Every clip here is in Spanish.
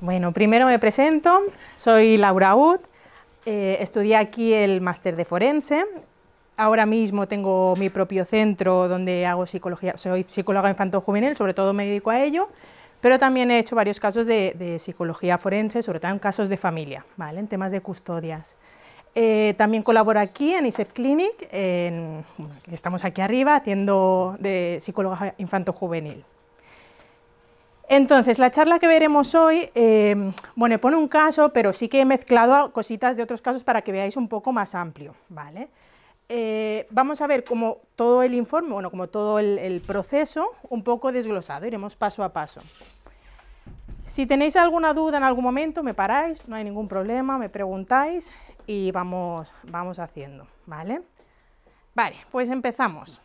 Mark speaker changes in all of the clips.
Speaker 1: Bueno, primero me presento, soy Laura Ud, eh, estudié aquí el máster de forense, ahora mismo tengo mi propio centro donde hago psicología, soy psicóloga infanto-juvenil, sobre todo me dedico a ello, pero también he hecho varios casos de, psicología forense, sobre todo en casos de familia, en temas de custodias. Eh, también colaboro aquí en ISEP Clinic, estamos aquí arriba haciendo de psicóloga infanto-juvenil. Entonces, la charla que veremos hoy, eh, bueno, pone un caso, pero sí que he mezclado cositas de otros casos para que veáis un poco más amplio, ¿vale? Eh, vamos a ver como todo el informe, bueno, como todo el, el, proceso, un poco desglosado, iremos paso a paso. Si tenéis alguna duda en algún momento, me paráis, no hay ningún problema, me preguntáis y vamos, vamos haciendo, ¿vale? Vale, pues empezamos.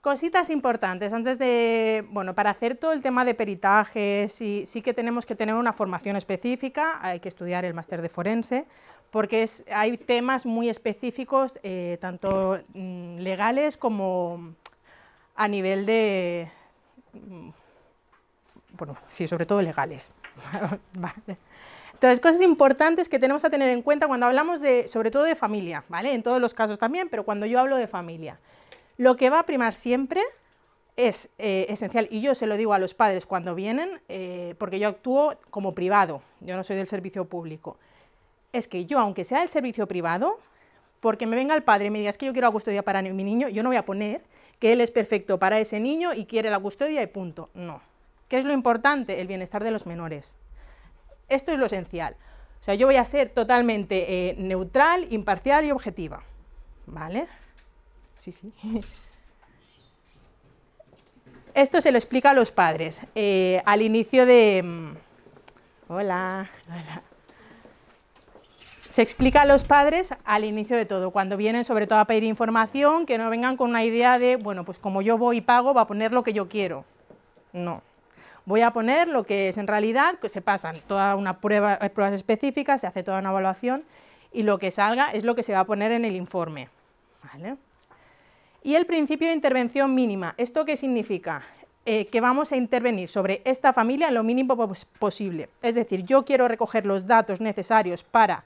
Speaker 1: Cositas importantes, antes de, bueno, para hacer todo el tema de peritajes sí, sí que tenemos que tener una formación específica, hay que estudiar el máster de forense, porque hay temas muy específicos, eh, tanto mm, legales como a nivel de, mm, bueno, sí, sobre todo legales. Entonces, cosas importantes que tenemos a tener en cuenta cuando hablamos de, sobre todo de familia, ¿vale? En todos los casos también, pero cuando yo hablo de familia. Lo que va a primar siempre es eh, esencial, y yo se lo digo a los padres cuando vienen, eh, porque yo actúo como privado, yo no soy del servicio público, es que yo, aunque sea el servicio privado, porque me venga el padre y me diga, es que yo quiero la custodia para mi niño, yo no voy a poner que él es perfecto para ese niño y quiere la custodia y punto. No. ¿Qué es lo importante? El bienestar de los menores. Esto es lo esencial. O sea, yo voy a ser totalmente eh, neutral, imparcial y objetiva. ¿Vale? Sí, sí. Esto se lo explica a los padres. Eh, al inicio de... Mm, hola, Se explica a los padres al inicio de todo, cuando vienen sobre todo a pedir información, que no vengan con una idea de, bueno, pues como yo voy y pago, va a poner lo que yo quiero. No. Voy a poner lo que es en realidad, que se pasan todas una prueba, eh, pruebas específicas, se hace toda una evaluación y lo que salga es lo que se va a poner en el informe. ¿Vale? Y el principio de intervención mínima, ¿esto qué significa? Eh, que vamos a intervenir sobre esta familia lo mínimo posible. Es decir, yo quiero recoger los datos necesarios para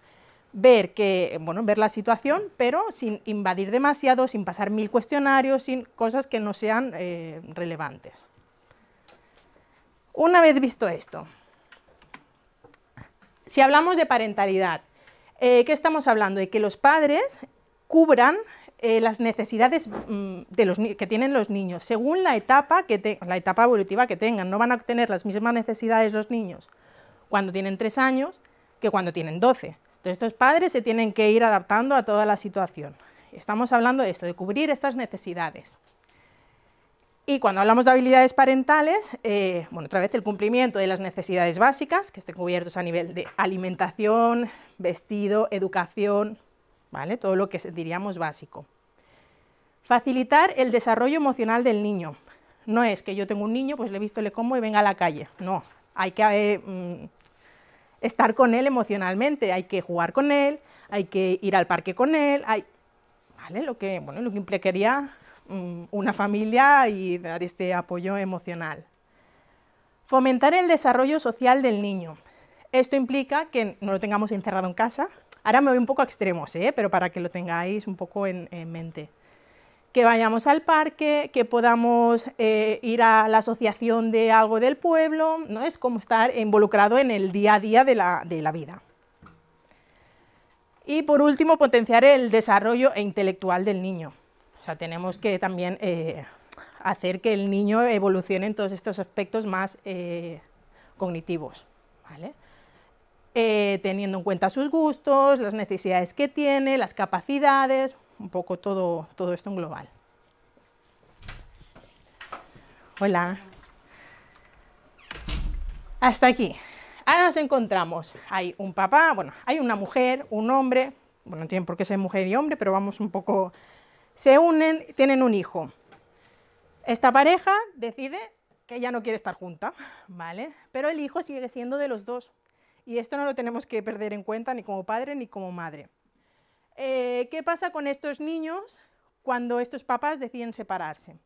Speaker 1: ver, que, bueno, ver la situación, pero sin invadir demasiado, sin pasar mil cuestionarios, sin cosas que no sean eh, relevantes. Una vez visto esto, si hablamos de parentalidad, eh, ¿qué estamos hablando? De que los padres cubran eh, las necesidades mm, que tienen los niños, según la etapa, que la etapa evolutiva que tengan. No van a tener las mismas necesidades los niños cuando tienen tres años que cuando tienen 12. Entonces estos padres se tienen que ir adaptando a toda la situación. Estamos hablando de esto, de cubrir estas necesidades. Y cuando hablamos de habilidades parentales, eh, bueno, otra vez el cumplimiento de las necesidades básicas, que estén cubiertos a nivel de alimentación, vestido, educación, ¿vale? Todo lo que diríamos básico. Facilitar el desarrollo emocional del niño. No es que yo tengo un niño, pues le he visto, le como y venga a la calle. No, hay que eh, mm, estar con él emocionalmente, hay que jugar con él, hay que ir al parque con él, hay, ¿vale? Lo que, bueno, lo que implicaría mm, una familia y dar este apoyo emocional. Fomentar el desarrollo social del niño. Esto implica que no lo tengamos encerrado en casa, Ahora me voy un poco a extremos, ¿eh? pero para que lo tengáis un poco en, mente. Que vayamos al parque, que podamos eh, ir a la asociación de algo del pueblo, ¿no? es como estar involucrado en el día a día de la, vida. Y por último, potenciar el desarrollo e intelectual del niño. O sea, tenemos que también eh, hacer que el niño evolucione en todos estos aspectos más cognitivos. ¿vale? Eh, teniendo en cuenta sus gustos, las necesidades que tiene, las capacidades, un poco todo, todo esto en global. Hola. Hasta aquí. Ahora nos encontramos. Hay un papá, bueno, hay una mujer, un hombre, bueno, no tienen por qué ser mujer y hombre, pero vamos un poco... Se unen, tienen un hijo. Esta pareja decide que ya no quiere estar junta, ¿vale? Pero el hijo sigue siendo de los dos. Y esto no lo tenemos que perder en cuenta ni como padre ni como madre. Eh, ¿Qué pasa con estos niños cuando estos papás deciden separarse?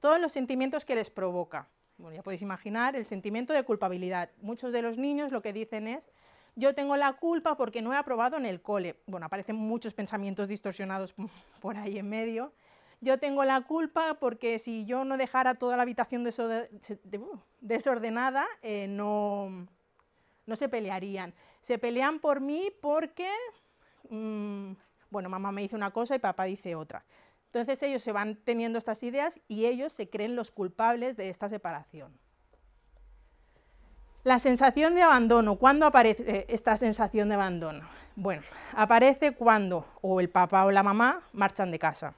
Speaker 1: Todos los sentimientos que les provoca. Bueno, ya podéis imaginar el sentimiento de culpabilidad. Muchos de los niños lo que dicen es, yo tengo la culpa porque no he aprobado en el cole. Bueno, aparecen muchos pensamientos distorsionados por ahí en medio. Yo tengo la culpa porque si yo no dejara toda la habitación uh, desordenada, eh, no, no se pelearían. Se pelean por mí porque, mm, bueno, mamá me dice una cosa y papá dice otra. Entonces ellos se van teniendo estas ideas y ellos se creen los culpables de esta separación. La sensación de abandono, ¿cuándo aparece eh, esta sensación de abandono? Bueno, aparece cuando o el papá o la mamá marchan de casa,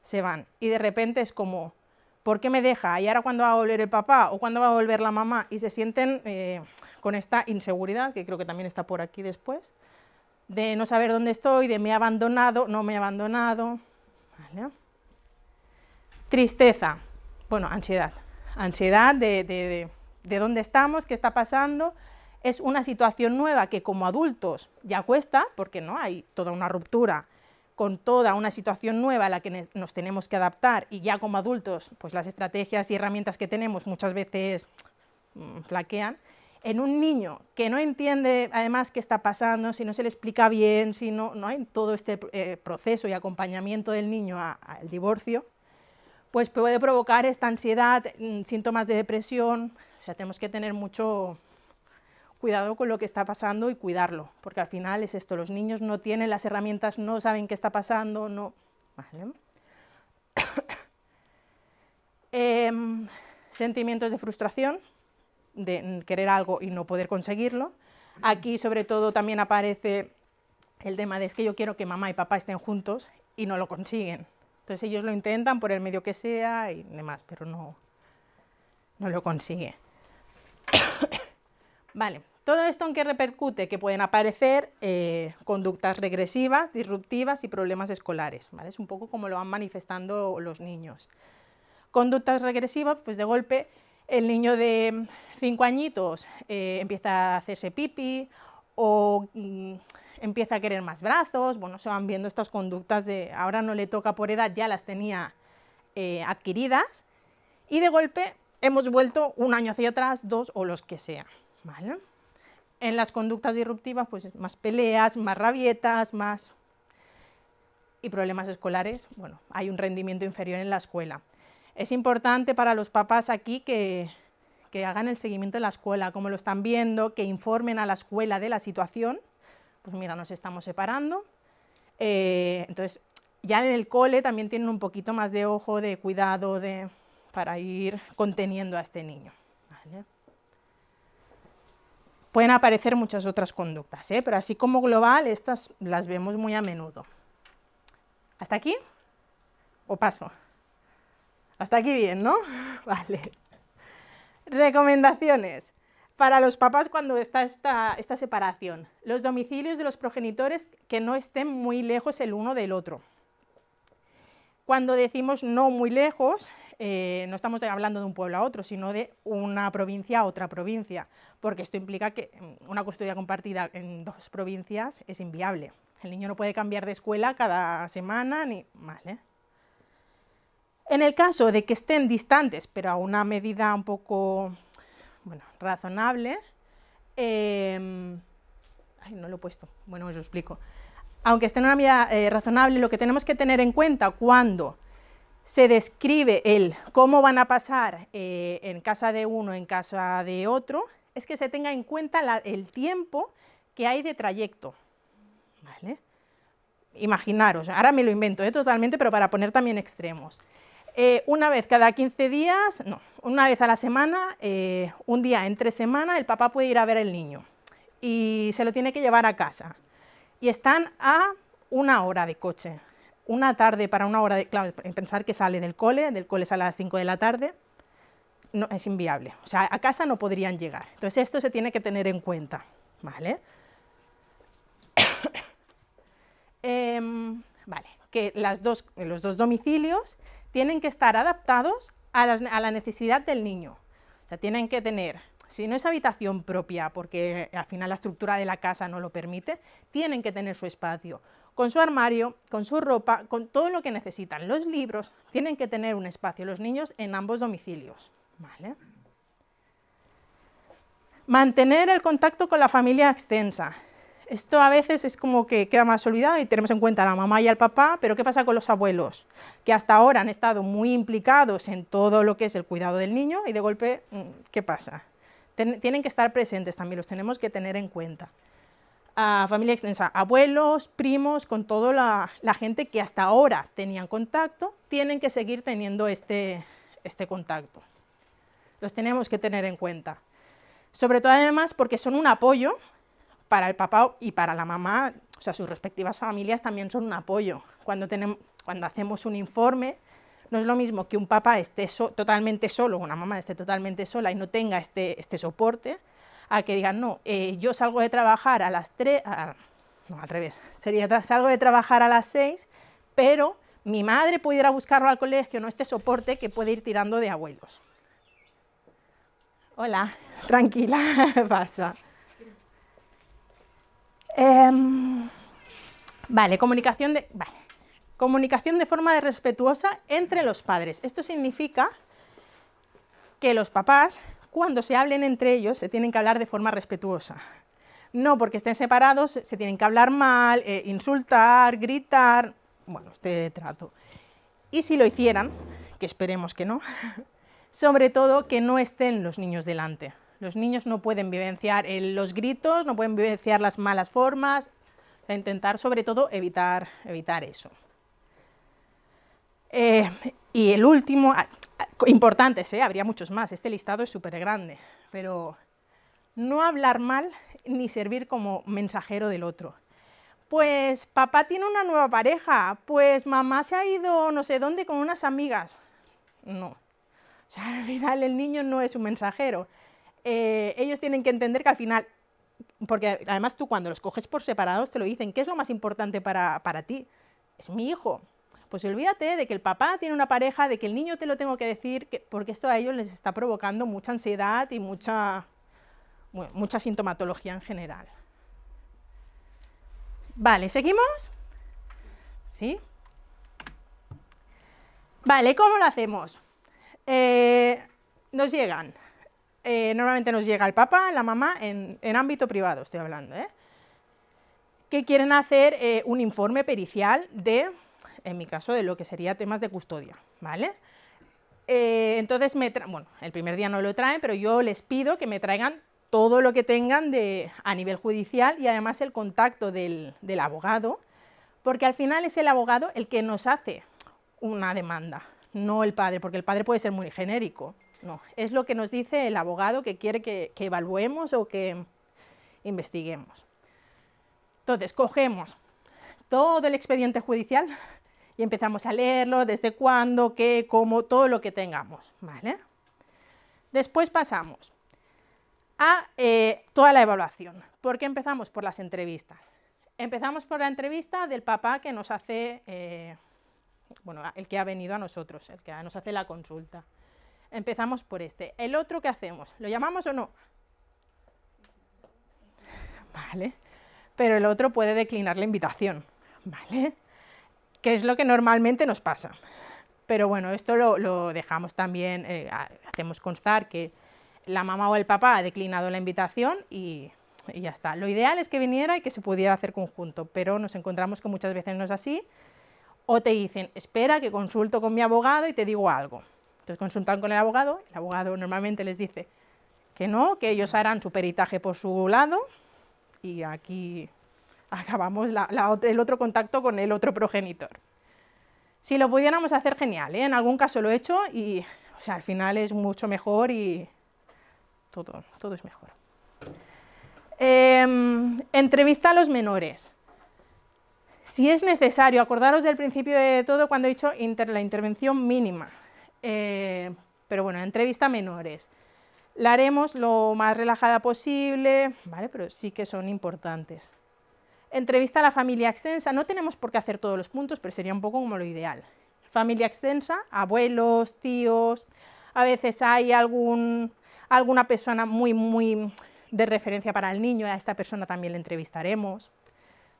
Speaker 1: se van y de repente es como, ¿por qué me deja? ¿Y ahora cuándo va a volver el papá o cuándo va a volver la mamá? Y se sienten eh, con esta inseguridad, que creo que también está por aquí después, de no saber dónde estoy, de me he abandonado, no me he abandonado. Tristeza, bueno, ansiedad, ansiedad de, dónde estamos, qué está pasando, es una situación nueva que como adultos ya cuesta, porque no hay toda una ruptura con toda una situación nueva a la que nos tenemos que adaptar y ya como adultos, pues las estrategias y herramientas que tenemos muchas veces mm, flaquean, en un niño que no entiende además qué está pasando, si no se le explica bien, si no, no hay todo este eh, proceso y acompañamiento del niño al divorcio, pues puede provocar esta ansiedad, mm, síntomas de depresión, o sea, tenemos que tener mucho cuidado con lo que está pasando y cuidarlo, porque al final es esto, los niños no tienen las herramientas, no saben qué está pasando, no... Em, sentimientos de frustración, de mm, querer algo y no poder conseguirlo. Aquí sobre todo también aparece el tema de es que yo quiero que mamá y papá estén juntos y no lo consiguen. Entonces ellos lo intentan por el medio que sea y demás, pero no, no lo consigue. vale, todo esto en qué repercute, que pueden aparecer eh, conductas regresivas, disruptivas y problemas escolares. ¿vale? Es un poco como lo van manifestando los niños. Conductas regresivas, pues de golpe el niño de cinco añitos eh, empieza a hacerse pipi o mm, empieza a querer más brazos, bueno, se van viendo estas conductas de ahora no le toca por edad, ya las tenía eh, adquiridas y de golpe hemos vuelto un año hacia atrás, dos o los que sea, En las conductas disruptivas, pues más peleas, más rabietas, más... y problemas escolares, bueno, hay un rendimiento inferior en la escuela es importante para los papás aquí que, hagan el seguimiento de la escuela, como lo están viendo, que informen a la escuela de la situación. Pues mira, nos estamos separando. Eh, entonces, ya en el cole también tienen un poquito más de ojo, de cuidado, de, para ir conteniendo a este niño. Pueden aparecer muchas otras conductas, ¿eh? pero así como global, estas las vemos muy a menudo. ¿Hasta aquí? ¿O paso? Hasta aquí bien, ¿no? Vale. Recomendaciones. Para los papás cuando está esta, separación. Los domicilios de los progenitores que no estén muy lejos el uno del otro. Cuando decimos no muy lejos, eh, no estamos hablando de un pueblo a otro, sino de una provincia a otra provincia, porque esto implica que mm, una custodia compartida en dos provincias es inviable. El niño no puede cambiar de escuela cada semana ni... Vale. En el caso de que estén distantes, pero a una medida un poco razonable, em, no lo he puesto, bueno, os explico. Aunque estén a una medida eh, razonable, lo que tenemos que tener en cuenta cuando se describe el cómo van a pasar eh, en casa de uno, en casa de otro, es que se tenga en cuenta el tiempo que hay de trayecto. ¿Vale? Imaginaros, ahora me lo invento ¿eh? totalmente, pero para poner también extremos. Eh, una vez cada 15 días, no, una vez a la semana, eh, un día entre semana, el papá puede ir a ver al niño y se lo tiene que llevar a casa. Y están a una hora de coche. Una tarde para una hora de... Claro, pensar que sale del cole, del cole sale a las 5 de la tarde, no, es inviable. O sea, a casa no podrían llegar. Entonces esto se tiene que tener en cuenta, ¿vale? Em, que las dos, los dos domicilios tienen que estar adaptados a, la necesidad del niño. O sea, tienen que tener si no es habitación propia, porque eh, al final la estructura de la casa no lo permite, tienen que tener su espacio, con su armario, con su ropa, con todo lo que necesitan. Los libros tienen que tener un espacio, los niños en ambos domicilios. Mantener el contacto con la familia extensa. Esto a veces es como que queda más olvidado y tenemos en cuenta a la mamá y al papá, pero ¿qué pasa con los abuelos? Que hasta ahora han estado muy implicados en todo lo que es el cuidado del niño y de golpe, mm, ¿qué pasa? tienen que estar presentes también, los tenemos que tener en cuenta. A familia extensa, abuelos, primos, con toda la, gente que hasta ahora tenían contacto, tienen que seguir teniendo este, este contacto. Los tenemos que tener en cuenta. Sobre todo además porque son un apoyo para el papá y para la mamá, o sea, sus respectivas familias también son un apoyo. Cuando, hacemos un informe, no es lo mismo que un papá esté totalmente solo, una mamá esté totalmente sola y no tenga este, este soporte, a que digan, no, eh, yo salgo de trabajar a las 3, no, al revés, sería salgo de trabajar a las 6, pero mi madre puede ir a buscarlo al colegio, no este soporte que puede ir tirando de abuelos. Hola, tranquila, pasa. Em, vale, comunicación de, comunicación de forma respetuosa entre los padres. Esto significa que los papás, cuando se hablen entre ellos, se tienen que hablar de forma respetuosa. No porque estén separados, se tienen que hablar mal, eh, insultar, gritar, bueno, este trato. Y si lo hicieran, que esperemos que no, sobre todo que no estén los niños delante. Los niños no pueden vivenciar los gritos, no pueden vivenciar las malas formas, intentar sobre todo evitar, evitar eso. Eh, y el último, ah, ah, importante, eh, habría muchos más, este listado es súper grande, pero no hablar mal ni servir como mensajero del otro. Pues papá tiene una nueva pareja, pues mamá se ha ido no sé dónde con unas amigas. No. O sea, al final el niño no es un mensajero. Eh, ellos tienen que entender que al final, porque además tú cuando los coges por separados te lo dicen, ¿qué es lo más importante para, ti? Es mi hijo. Pues olvídate de que el papá tiene una pareja, de que el niño te lo tengo que decir, porque esto a ellos les está provocando mucha ansiedad y mucha, mucha sintomatología en general. Vale, ¿seguimos? ¿Sí? Vale, ¿cómo lo hacemos? Eh, nos llegan eh, normalmente nos llega el papá, la mamá, en, ámbito privado estoy hablando, ¿eh? que quieren hacer eh, un informe pericial de, en mi caso, de lo que sería temas de custodia, ¿vale? entonces, me bueno, el primer día no lo traen, pero yo les pido que me traigan todo lo que tengan de, a nivel judicial y además el contacto del abogado, porque al final es el abogado el que nos hace una demanda, no el padre, porque el padre puede ser muy genérico. No, es lo que nos dice el abogado que quiere que, evaluemos o que investiguemos. Entonces, cogemos todo el expediente judicial y empezamos a leerlo, desde cuándo, qué, cómo, todo lo que tengamos, ¿vale? Después pasamos a eh, toda la evaluación, ¿Por qué empezamos por las entrevistas. Empezamos por la entrevista del papá que nos hace, eh, bueno, el que ha venido a nosotros, el que nos hace la consulta. Empezamos por este. ¿El otro qué hacemos? ¿Lo llamamos o no? Vale. Pero el otro puede declinar la invitación. Vale. Que es lo que normalmente nos pasa. Pero bueno, esto lo, dejamos también, eh, hacemos constar que la mamá o el papá ha declinado la invitación y, y ya está. Lo ideal es que viniera y que se pudiera hacer conjunto, pero nos encontramos que muchas veces no es así. O te dicen, espera que consulto con mi abogado y te digo algo. Entonces consultan con el abogado, el abogado normalmente les dice que no, que ellos harán su peritaje por su lado y aquí acabamos el otro contacto con el otro progenitor. Si lo pudiéramos hacer, genial, ¿eh? en algún caso lo he hecho y sea, al final es mucho mejor y todo, todo es mejor. Em, entrevista a los menores. Si es necesario, acordaros del principio de todo cuando he dicho la intervención mínima eh, pero bueno, entrevista menores. La haremos lo más relajada posible, ¿vale? Pero sí que son importantes. Entrevista a la familia extensa. No tenemos por qué hacer todos los puntos, pero sería un poco como lo ideal. Familia extensa, abuelos, tíos. A veces hay alguna persona muy, muy de referencia para el niño. A esta persona también la entrevistaremos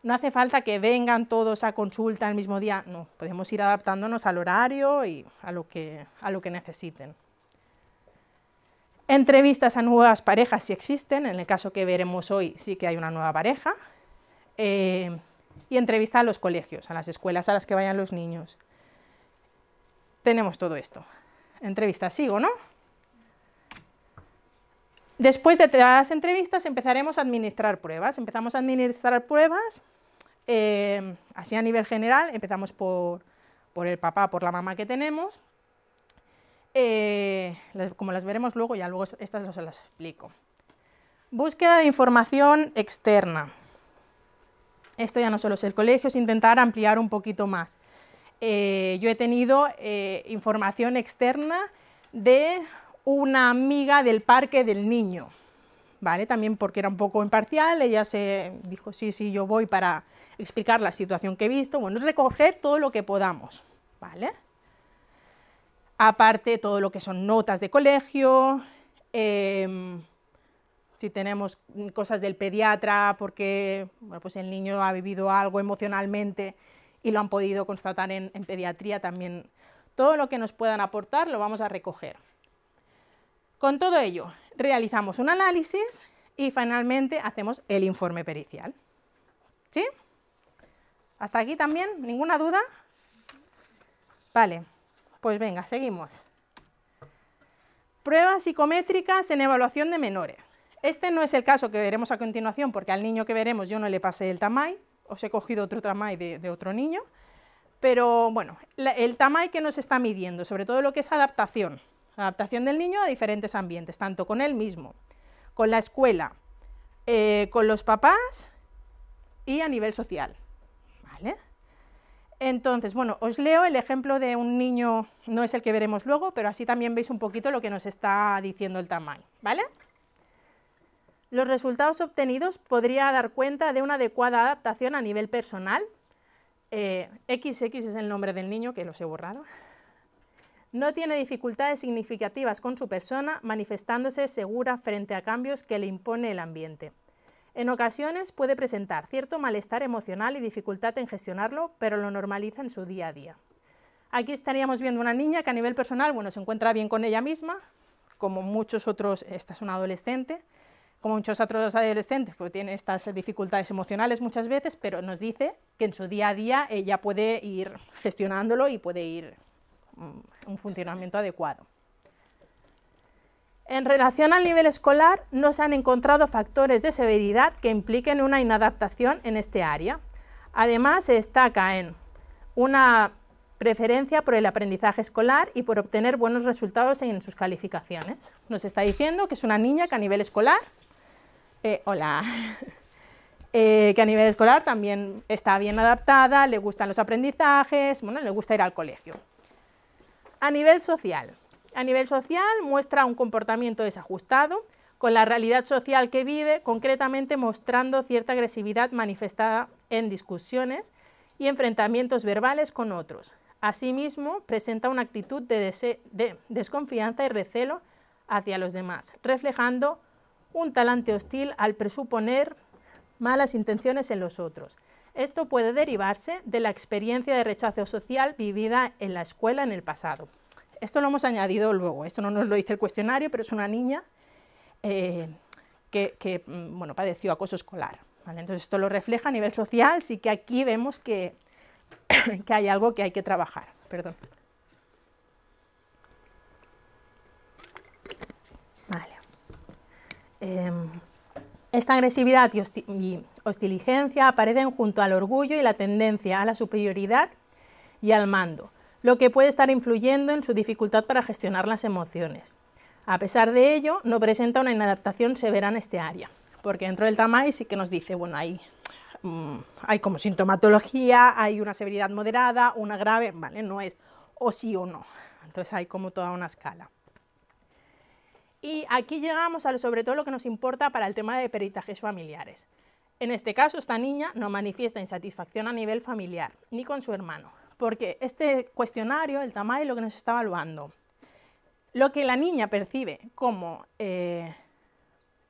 Speaker 1: no hace falta que vengan todos a consulta el mismo día, no, podemos ir adaptándonos al horario y a lo que, necesiten. Entrevistas a nuevas parejas si existen, en el caso que veremos hoy sí que hay una nueva pareja. Eh, y entrevista a los colegios, a las escuelas a las que vayan los niños. Tenemos todo esto. Entrevista, ¿sigo, no? Después de todas las entrevistas empezaremos a administrar pruebas. Empezamos a administrar pruebas, eh, así a nivel general, empezamos por, el papá, por la mamá que tenemos. Eh, como las veremos luego, ya luego estas se las explico. Búsqueda de información externa. Esto ya no solo es el colegio, es intentar ampliar un poquito más. Eh, yo he tenido información externa de una amiga del parque del niño, ¿vale? También porque era un poco imparcial, ella se dijo, sí, sí, yo voy para explicar la situación que he visto, bueno, recoger todo lo que podamos, ¿vale? Aparte, todo lo que son notas de colegio, em, si tenemos cosas del pediatra, porque pues el niño ha vivido algo emocionalmente y lo han podido constatar en pediatría también, todo lo que nos puedan aportar lo vamos a recoger. Con todo ello, realizamos un análisis y finalmente hacemos el informe pericial. ¿Sí? ¿Hasta aquí también? ¿Ninguna duda? Vale, pues venga, seguimos. Pruebas psicométricas en evaluación de menores. Este no es el caso que veremos a continuación, porque al niño que veremos yo no le pasé el tamay, os he cogido otro tamay de, otro niño, pero bueno, el tamay que nos está midiendo, sobre todo lo que es adaptación, Adaptación del niño a diferentes ambientes, tanto con él mismo, con la escuela, eh, con los papás y a nivel social. ¿Vale? Entonces, bueno, os leo el ejemplo de un niño, no es el que veremos luego, pero así también veis un poquito lo que nos está diciendo el tamaño, ¿vale? Los resultados obtenidos podría dar cuenta de una adecuada adaptación a nivel personal. XX eh, es el nombre del niño, que los he borrado. No tiene dificultades significativas con su persona, manifestándose segura frente a cambios que le impone el ambiente. En ocasiones puede presentar cierto malestar emocional y dificultad en gestionarlo, pero lo normaliza en su día a día. Aquí estaríamos viendo una niña que a nivel personal, bueno, se encuentra bien con ella misma, como muchos otros, esta es una adolescente, como muchos otros adolescentes, pues tiene estas dificultades emocionales muchas veces, pero nos dice que en su día a día ella puede ir gestionándolo y puede ir Mm, un funcionamiento adecuado. En relación al nivel escolar, no se han encontrado factores de severidad que impliquen una inadaptación en este área. Además, se destaca en una preferencia por el aprendizaje escolar y por obtener buenos resultados en sus calificaciones. Nos está diciendo que es una niña que a nivel escolar, eh, hola, eh, que a nivel escolar también está bien adaptada, le gustan los aprendizajes, bueno, le gusta ir al colegio. A nivel social. A nivel social muestra un comportamiento desajustado con la realidad social que vive, concretamente mostrando cierta agresividad manifestada en discusiones y enfrentamientos verbales con otros. Asimismo, presenta una actitud de, de desconfianza y recelo hacia los demás, reflejando un talante hostil al presuponer malas intenciones en los otros. Esto puede derivarse de la experiencia de rechazo social vivida en la escuela en el pasado. Esto lo hemos añadido luego, esto no nos lo dice el cuestionario, pero es una niña eh, que, mm, bueno, padeció acoso escolar. Entonces esto lo refleja a nivel social, sí que aquí vemos que, hay algo que hay que trabajar. Perdón. Vale. Em, esta agresividad y, hostiligencia aparecen junto al orgullo y la tendencia a la superioridad y al mando, lo que puede estar influyendo en su dificultad para gestionar las emociones. A pesar de ello, no presenta una inadaptación severa en este área, porque dentro del tamáis sí que nos dice, bueno, hay, mm, hay como sintomatología, hay una severidad moderada, una grave, ¿vale? No es o sí o no. Entonces hay como toda una escala. Y aquí llegamos a lo, sobre todo lo que nos importa para el tema de peritajes familiares. En este caso, esta niña no manifiesta insatisfacción a nivel familiar, ni con su hermano, porque este cuestionario, el es lo que nos está evaluando, lo que la niña percibe como eh,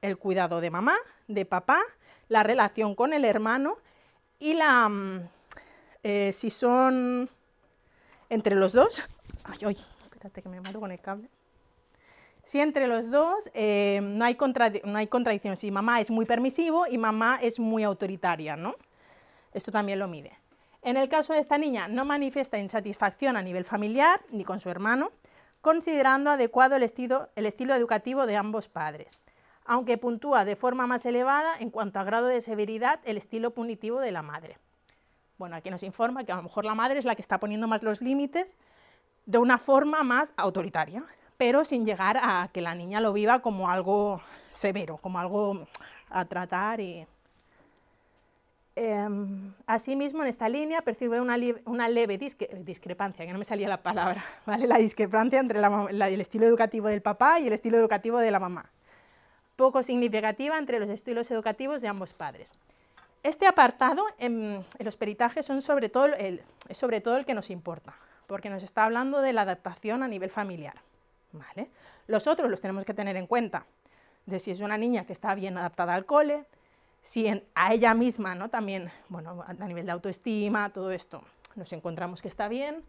Speaker 1: el cuidado de mamá, de papá, la relación con el hermano y la... Mm, eh, si son entre los dos... Ay, ay, espérate que me mato con el cable. Si entre los dos eh, no, hay contradicción, si mamá es muy permisivo y mamá es muy autoritaria, ¿no? Esto también lo mide. En el caso de esta niña, no manifiesta insatisfacción a nivel familiar ni con su hermano, considerando adecuado el estilo, el estilo educativo de ambos padres, aunque puntúa de forma más elevada en cuanto a grado de severidad el estilo punitivo de la madre. Bueno, aquí nos informa que a lo mejor la madre es la que está poniendo más los límites de una forma más autoritaria pero sin llegar a que la niña lo viva como algo severo, como algo a tratar. Y, em, asimismo, en esta línea percibe una, leve discrepancia, que no me salía la palabra, ¿vale? la discrepancia entre el estilo educativo del papá y el estilo educativo de la mamá, poco significativa entre los estilos educativos de ambos padres. Este apartado em, en, los peritajes son sobre todo es sobre todo el que nos importa, porque nos está hablando de la adaptación a nivel familiar. Los otros los tenemos que tener en cuenta, de si es una niña que está bien adaptada al cole, si a ella misma, ¿no? También, bueno, a, nivel de autoestima, todo esto, nos encontramos que está bien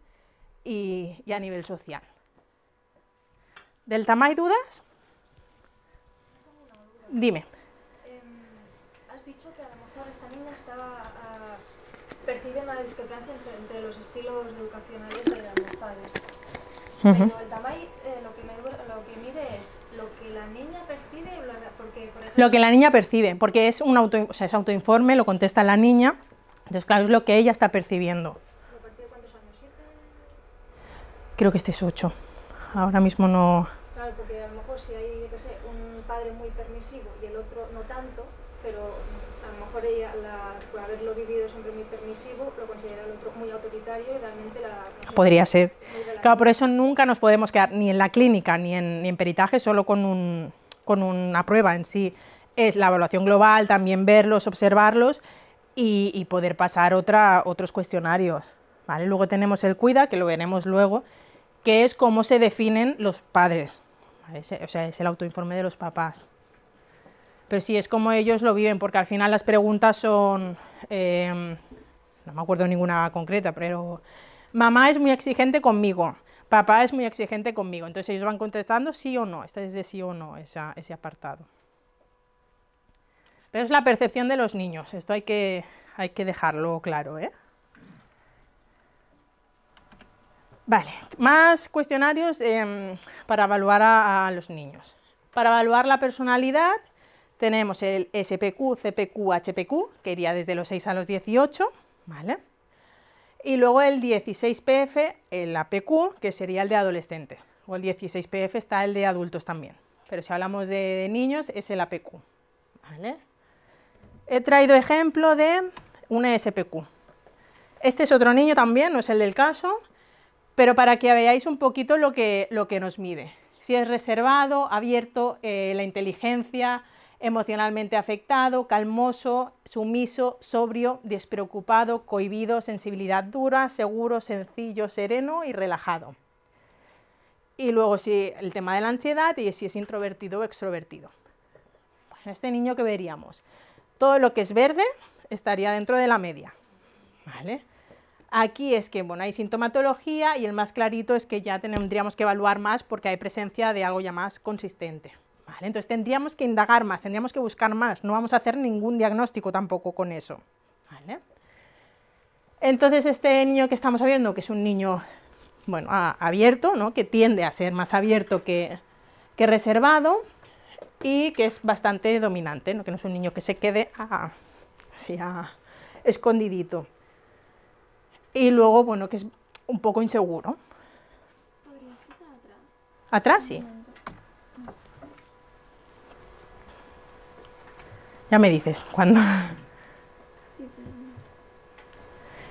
Speaker 1: y, a nivel social. ¿Delta, tema hay dudas? Dime.
Speaker 2: Em, has dicho que a lo mejor esta niña estaba ah, percibiendo una discrepancia entre, los estilos educacionales de los padres. Pero el tamaño eh, lo, que me, lo, que mide es lo que la niña percibe, porque,
Speaker 1: lo que la niña percibe, porque es un auto, o sea, es autoinforme, lo contesta la niña, entonces claro, es lo que ella está percibiendo. ¿Siete? Creo que este es 8. Ahora mismo no...
Speaker 2: Claro, porque a lo mejor si hay, qué sé, un padre muy permisivo y el otro no tanto, pero a lo mejor ella, por haberlo vivido siempre muy permisivo, lo considera el otro muy autoritario y realmente
Speaker 1: Podría ser. Claro, por eso nunca nos podemos quedar ni en la clínica ni en, peritaje solo con, una prueba en sí. Es la evaluación global, también verlos, observarlos y, poder pasar otros cuestionarios. ¿vale? Luego tenemos el cuida, que lo veremos luego, que es cómo se definen los padres. O sea, es el autoinforme de los papás. Pero sí, es como ellos lo viven, porque al final las preguntas son... Em, no me acuerdo ninguna concreta, pero mamá es muy exigente conmigo, papá es muy exigente conmigo. Entonces ellos van contestando sí o no, este es de sí o no ese apartado. Pero es la percepción de los niños, esto hay que, hay que dejarlo claro. ¿eh? Vale, más cuestionarios em, para evaluar a, a, los niños. Para evaluar la personalidad tenemos el SPQ, CPQ, HPQ, que iría desde los 6 a los 18, ¿vale? y luego el 16PF, el APQ, que sería el de adolescentes. O el 16PF está el de adultos también. Pero si hablamos de, niños, es el APQ. He traído ejemplo de una SPQ. Este es otro niño también, no es el del caso, pero para que veáis un poquito lo que, lo que nos mide. Si es reservado, abierto, eh, la inteligencia, emocionalmente afectado, calmoso, sumiso, sobrio, despreocupado, cohibido, sensibilidad dura, seguro, sencillo, sereno y relajado. Y luego si el tema de la ansiedad y si es introvertido o extrovertido. este niño que veríamos, todo lo que es verde estaría dentro de la media, ¿vale? Aquí es que bueno, hay sintomatología y el más clarito es que ya tendríamos que evaluar más porque hay presencia de algo ya más consistente entonces tendríamos que indagar más, tendríamos que buscar más, no vamos a hacer ningún diagnóstico tampoco con eso. Entonces este niño que estamos viendo, que es un niño abierto, que tiende a ser más abierto que, reservado y que es bastante dominante, que no es un niño que se quede así a, escondidito. Y luego, bueno, que es un poco inseguro. ¿Podrías pasar atrás? Atrás, sí. Ya me dices cuándo.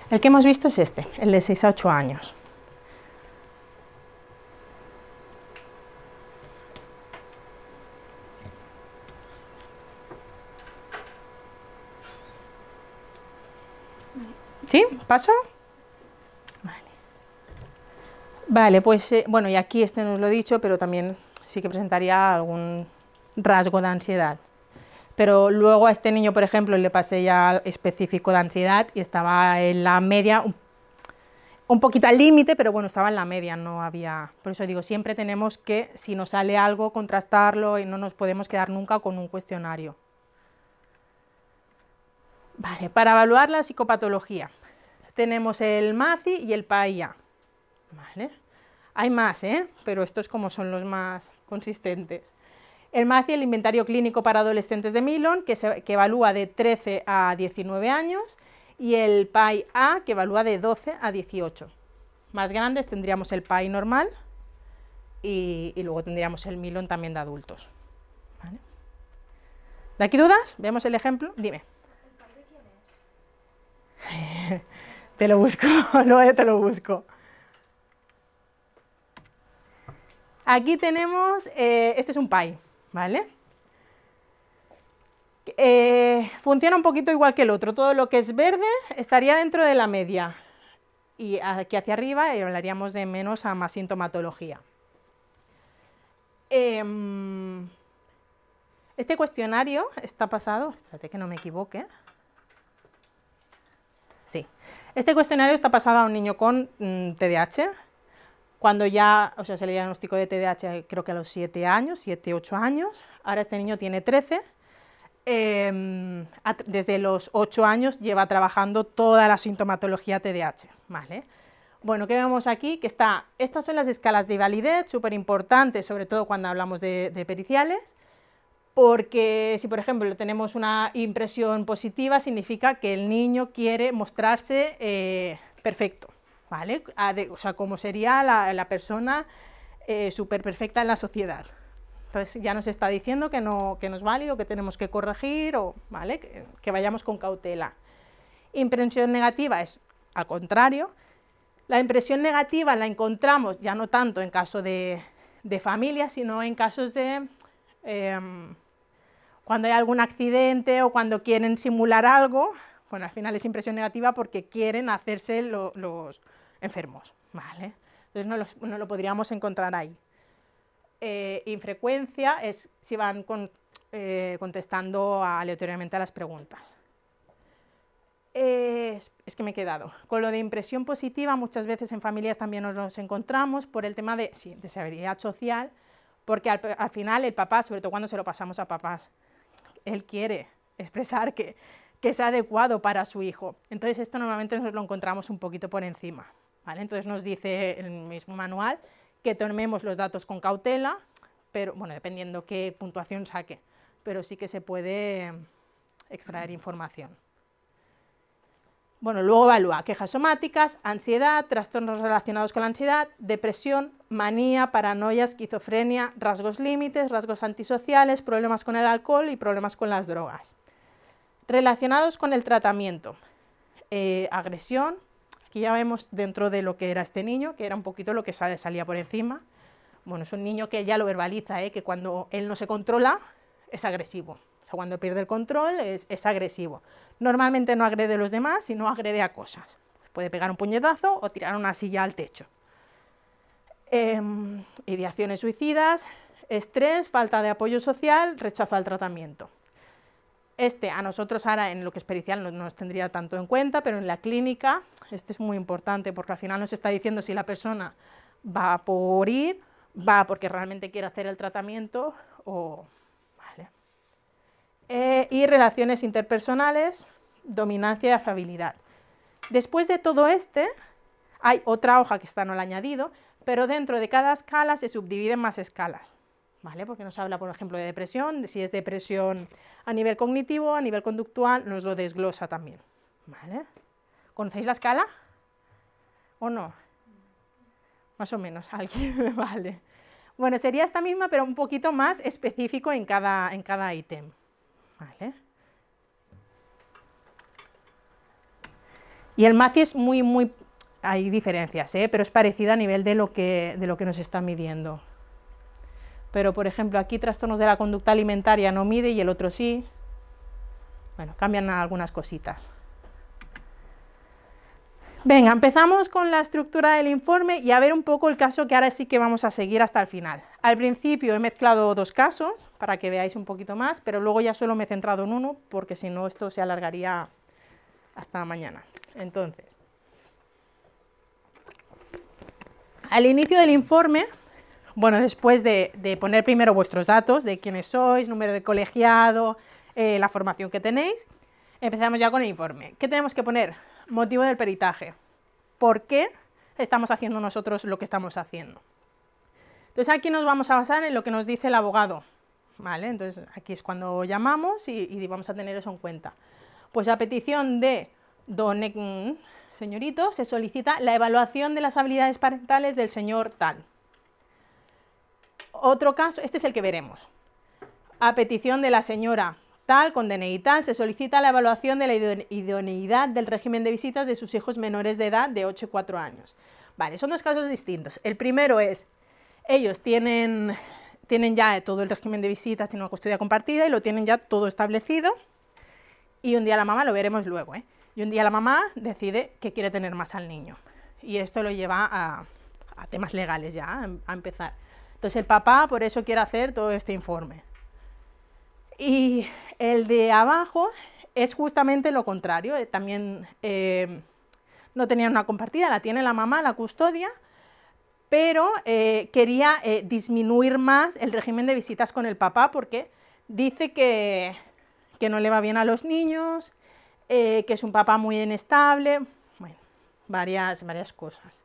Speaker 1: El que hemos visto es este, el de 6 a 8 años. ¿Sí? ¿Paso? Vale. Vale, pues eh, bueno, y aquí este nos lo he dicho, pero también sí que presentaría algún rasgo de ansiedad pero luego a este niño, por ejemplo, le pasé ya específico de ansiedad y estaba en la media, un poquito al límite, pero bueno, estaba en la media, no había... Por eso digo, siempre tenemos que, si nos sale algo, contrastarlo y no nos podemos quedar nunca con un cuestionario. Vale, para evaluar la psicopatología tenemos el MACI y el PAIA. Vale. Hay más, ¿eh? pero estos como son los más consistentes. El MACI, el Inventario Clínico para Adolescentes de Milon, que, se, evalúa de 13 a 19 años, y el PAI A, que evalúa de 12 a 18. Más grandes tendríamos el PAI normal y, luego tendríamos el Milon también de adultos. ¿De aquí dudas? Veamos el ejemplo. Dime. te lo busco, te lo busco. Aquí tenemos, eh, este es un PAI, ¿vale? Eh, funciona un poquito igual que el otro, todo lo que es verde estaría dentro de la media y aquí hacia arriba eh, hablaríamos de menos a más sintomatología. Em, este cuestionario está pasado, espérate que no me equivoque. Sí, este cuestionario está pasado a un niño con mm, TDAH cuando ya, o sea, se le diagnosticó de TDAH creo que a los 7 años, 7, 8 años, ahora este niño tiene 13, em, desde los 8 años lleva trabajando toda la sintomatología TDAH, Bueno, ¿qué vemos aquí? Que está, estas son las escalas de validez, súper importantes, sobre todo cuando hablamos de, periciales, porque si por ejemplo tenemos una impresión positiva significa que el niño quiere mostrarse eh, perfecto. ¿vale? o sea, como sería la, persona eh, súper perfecta en la sociedad. Entonces ya nos está diciendo que no, que no es válido, que tenemos que corregir o ¿vale? que, vayamos con cautela. Impresión negativa es al contrario. La impresión negativa la encontramos ya no tanto en caso de, familia, sino en casos de em, cuando hay algún accidente o cuando quieren simular algo. Bueno, al final es impresión negativa porque quieren hacerse los, enfermos, ¿vale? Entonces no, lo podríamos encontrar ahí. Eh, infrecuencia es si van con, eh, contestando aleatoriamente a las preguntas. es, que me he quedado. Con lo de impresión positiva, muchas veces en familias también nos, encontramos por el tema de sí, desabilidad social, porque al, final el papá, sobre todo cuando se lo pasamos a papás, él quiere expresar que, que es adecuado para su hijo. Entonces esto normalmente nos lo encontramos un poquito por encima. Entonces nos dice el mismo manual que tomemos los datos con cautela, pero bueno, dependiendo qué puntuación saque, pero sí que se puede extraer información. Bueno, luego evalúa quejas somáticas, ansiedad, trastornos relacionados con la ansiedad, depresión, manía, paranoia, esquizofrenia, rasgos límites, rasgos antisociales, problemas con el alcohol y problemas con las drogas. Relacionados con el tratamiento, eh, agresión, Aquí ya vemos dentro de lo que era este niño, que era un poquito lo que salía por encima. Bueno, es un niño que ya lo verbaliza, ¿eh? que cuando él no se controla es agresivo. O sea, cuando pierde el control es, agresivo. Normalmente no agrede a los demás, sino agrede a cosas. Puede pegar un puñetazo o tirar una silla al techo. Em, ideaciones suicidas, estrés, falta de apoyo social, rechazo al tratamiento. Este a nosotros ahora en lo que es pericial no nos tendría tanto en cuenta, pero en la clínica este es muy importante porque al final nos está diciendo si la persona va por ir, va porque realmente quiere hacer el tratamiento o... Vale. Eh, y relaciones interpersonales, dominancia y afabilidad. Después de todo este, hay otra hoja que está en el añadido, pero dentro de cada escala se subdividen más escalas. Porque nos habla, por ejemplo, de depresión, si es depresión a nivel cognitivo, a nivel conductual, nos lo desglosa también, ¿Conocéis la escala? ¿O no? Más o menos, alguien me vale. Bueno, sería esta misma, pero un poquito más específico en cada, en cada ítem, Y el MACI es muy, muy... Hay diferencias, ¿eh? pero es parecido a nivel de lo que, de lo que nos está midiendo pero por ejemplo aquí trastornos de la conducta alimentaria no mide y el otro sí. Bueno, cambian algunas cositas. Venga, empezamos con la estructura del informe y a ver un poco el caso que ahora sí que vamos a seguir hasta el final. Al principio he mezclado dos casos para que veáis un poquito más, pero luego ya solo me he centrado en uno porque si no esto se alargaría hasta mañana. Entonces, al inicio del informe bueno, después de, poner primero vuestros datos, de quiénes sois, número de colegiado, eh, la formación que tenéis, empezamos ya con el informe. ¿Qué tenemos que poner? Motivo del peritaje. ¿Por qué estamos haciendo nosotros lo que estamos haciendo? Entonces aquí nos vamos a basar en lo que nos dice el abogado. ¿Vale? Entonces aquí es cuando llamamos y, y vamos a tener eso en cuenta. Pues a petición de don señorito se solicita la evaluación de las habilidades parentales del señor tal otro caso, este es el que veremos. A petición de la señora tal, con y tal, se solicita la evaluación de la idoneidad del régimen de visitas de sus hijos menores de edad de 8 y 4 años. Vale, son dos casos distintos. El primero es, ellos tienen, tienen ya todo el régimen de visitas, tienen una custodia compartida y lo tienen ya todo establecido. Y un día la mamá, lo veremos luego, ¿eh? y un día la mamá decide que quiere tener más al niño. Y esto lo lleva a, temas legales ya, a empezar. Entonces el papá por eso quiere hacer todo este informe. Y el de abajo es justamente lo contrario, eh, también eh, no tenía una compartida, la tiene la mamá, la custodia, pero eh, quería disminuir más el régimen de visitas con el papá porque dice que, no le va bien a los niños, que es un papá muy inestable, varias, varias cosas.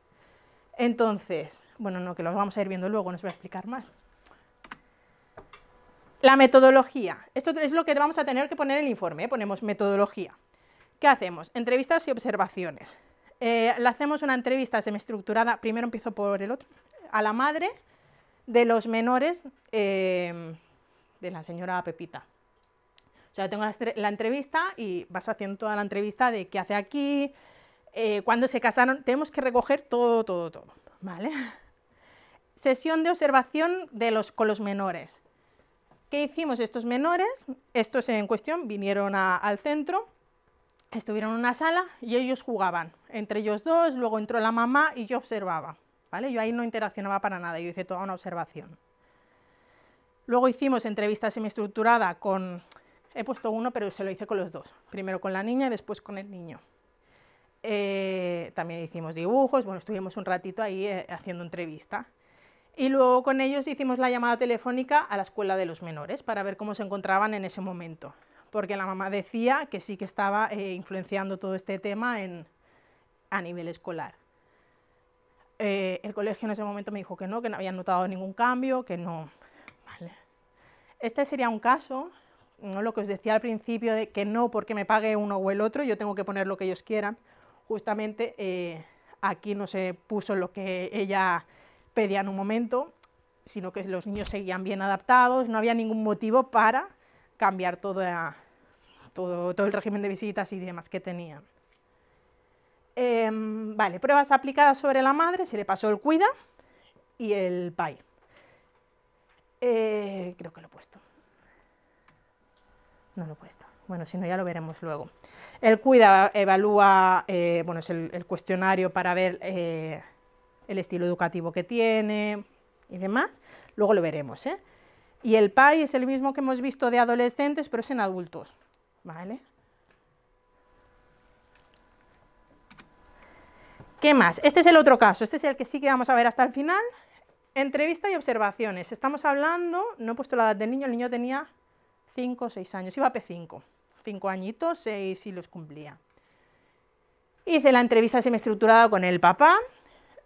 Speaker 1: Entonces, bueno, no, que los vamos a ir viendo luego, no os voy a explicar más. La metodología. Esto es lo que vamos a tener que poner en el informe. ¿eh? Ponemos metodología. ¿Qué hacemos? Entrevistas y observaciones. Eh, le hacemos una entrevista semiestructurada, primero empiezo por el otro, a la madre de los menores eh, de la señora Pepita. O sea, tengo la, la entrevista y vas haciendo toda la entrevista de qué hace aquí, eh, cuando se casaron, tenemos que recoger todo, todo, todo, ¿vale? Sesión de observación de los, con los menores. ¿Qué hicimos estos menores? Estos en cuestión vinieron al centro, estuvieron en una sala y ellos jugaban, entre ellos dos, luego entró la mamá y yo observaba, ¿vale? Yo ahí no interaccionaba para nada, yo hice toda una observación. Luego hicimos entrevista semiestructurada con, he puesto uno, pero se lo hice con los dos, primero con la niña y después con el niño. Eh, también hicimos dibujos, estuvimos un ratito ahí eh, haciendo entrevista. Y luego con ellos hicimos la llamada telefónica a la escuela de los menores para ver cómo se encontraban en ese momento, porque la mamá decía que sí que estaba eh, influenciando todo este tema a nivel escolar. el colegio en ese momento me dijo que no, que no habían notado ningún cambio, que no. Este sería un caso ¿no? lo que os decía al principio de que no porque me pague uno o el otro, yo tengo que poner lo que ellos quieran justamente eh, aquí no se puso lo que ella pedía en un momento, sino que los niños seguían bien adaptados, no había ningún motivo para cambiar todo, el régimen de visitas y demás que tenían. Em, vale, pruebas aplicadas sobre la madre, se le pasó el cuida y el PAI. Eh, creo que lo he puesto. No lo he puesto. Bueno, si no, ya lo veremos luego. El CUIDA evalúa, eh, bueno, es el, cuestionario para ver eh, el estilo educativo que tiene y demás. Luego lo veremos, ¿eh? Y el PAI es el mismo que hemos visto de adolescentes, pero es en adultos, ¿vale? ¿Qué más? Este es el otro caso, este es el que sí que vamos a ver hasta el final. Entrevista y observaciones. Estamos hablando, no he puesto la edad del niño, el niño tenía 5 o 6 años, iba a P5 cinco añitos, seis y los cumplía. Hice la entrevista semiestructurada con el papá,